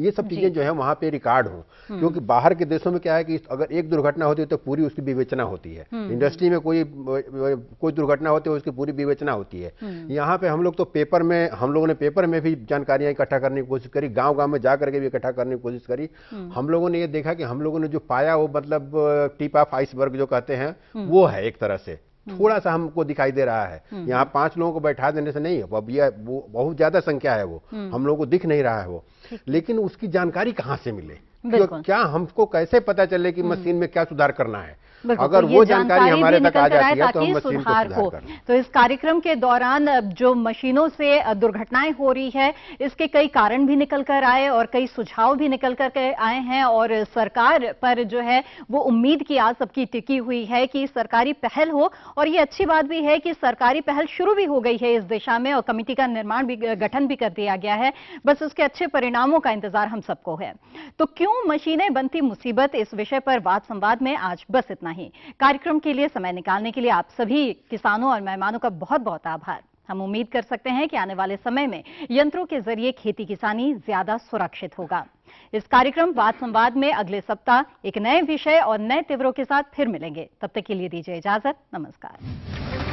ये सब चीज़ें जो है वहाँ पे रिकॉर्ड हो हम्म। क्योंकि बाहर के देशों में क्या है कि अगर एक दुर्घटना होती है तो पूरी उसकी विवेचना होती है हम्म। इंडस्ट्री में कोई कोई दुर्घटना होती है उसकी पूरी विवेचना होती है हम्म। यहाँ पे हम लोग तो पेपर में हम लोगों ने पेपर में भी जानकारियाँ इकट्ठा करने की कोशिश करी गाँव गाँव में जा करके भी इकट्ठा करने की कोशिश करी हम लोगों ने ये देखा कि हम लोगों ने जो पाया वो मतलब टिप ऑफ आइसबर्ग जो कहते हैं वो है एक तरह से हम्म। थोड़ा सा हमको दिखाई दे रहा है हम्म। यहाँ पांच लोगों को बैठा देने से नहीं अब यह वो बहुत ज्यादा संख्या है वो हम्म। हम लोगों को दिख नहीं रहा है वो लेकिन उसकी जानकारी कहाँ से मिले क्या हमको कैसे पता चले कि मशीन में क्या सुधार करना है अगर तो वो जानकारी हमारे तक आ जाती है तो हम सुधार को तो इस कार्यक्रम के दौरान जो मशीनों से दुर्घटनाएं हो रही है इसके कई कारण भी निकल कर आए और कई सुझाव भी निकल कर आए हैं और सरकार पर जो है वो उम्मीद की आज सबकी टिकी हुई है कि सरकारी पहल हो और ये अच्छी बात भी है कि सरकारी पहल शुरू भी हो गई है इस दिशा में और कमेटी का निर्माण भी गठन भी कर दिया गया है बस उसके अच्छे परिणामों का इंतजार हम सबको है तो क्यों मशीनें बनती मुसीबत इस विषय पर वाद संवाद में आज बस इतना इतना ही कार्यक्रम के लिए समय निकालने के लिए आप सभी किसानों और मेहमानों का बहुत बहुत आभार हम उम्मीद कर सकते हैं कि आने वाले समय में यंत्रों के जरिए खेती किसानी ज्यादा सुरक्षित होगा इस कार्यक्रम वाद संवाद में अगले सप्ताह एक नए विषय और नए तिवरों के साथ फिर मिलेंगे तब तक के लिए दीजिए इजाजत नमस्कार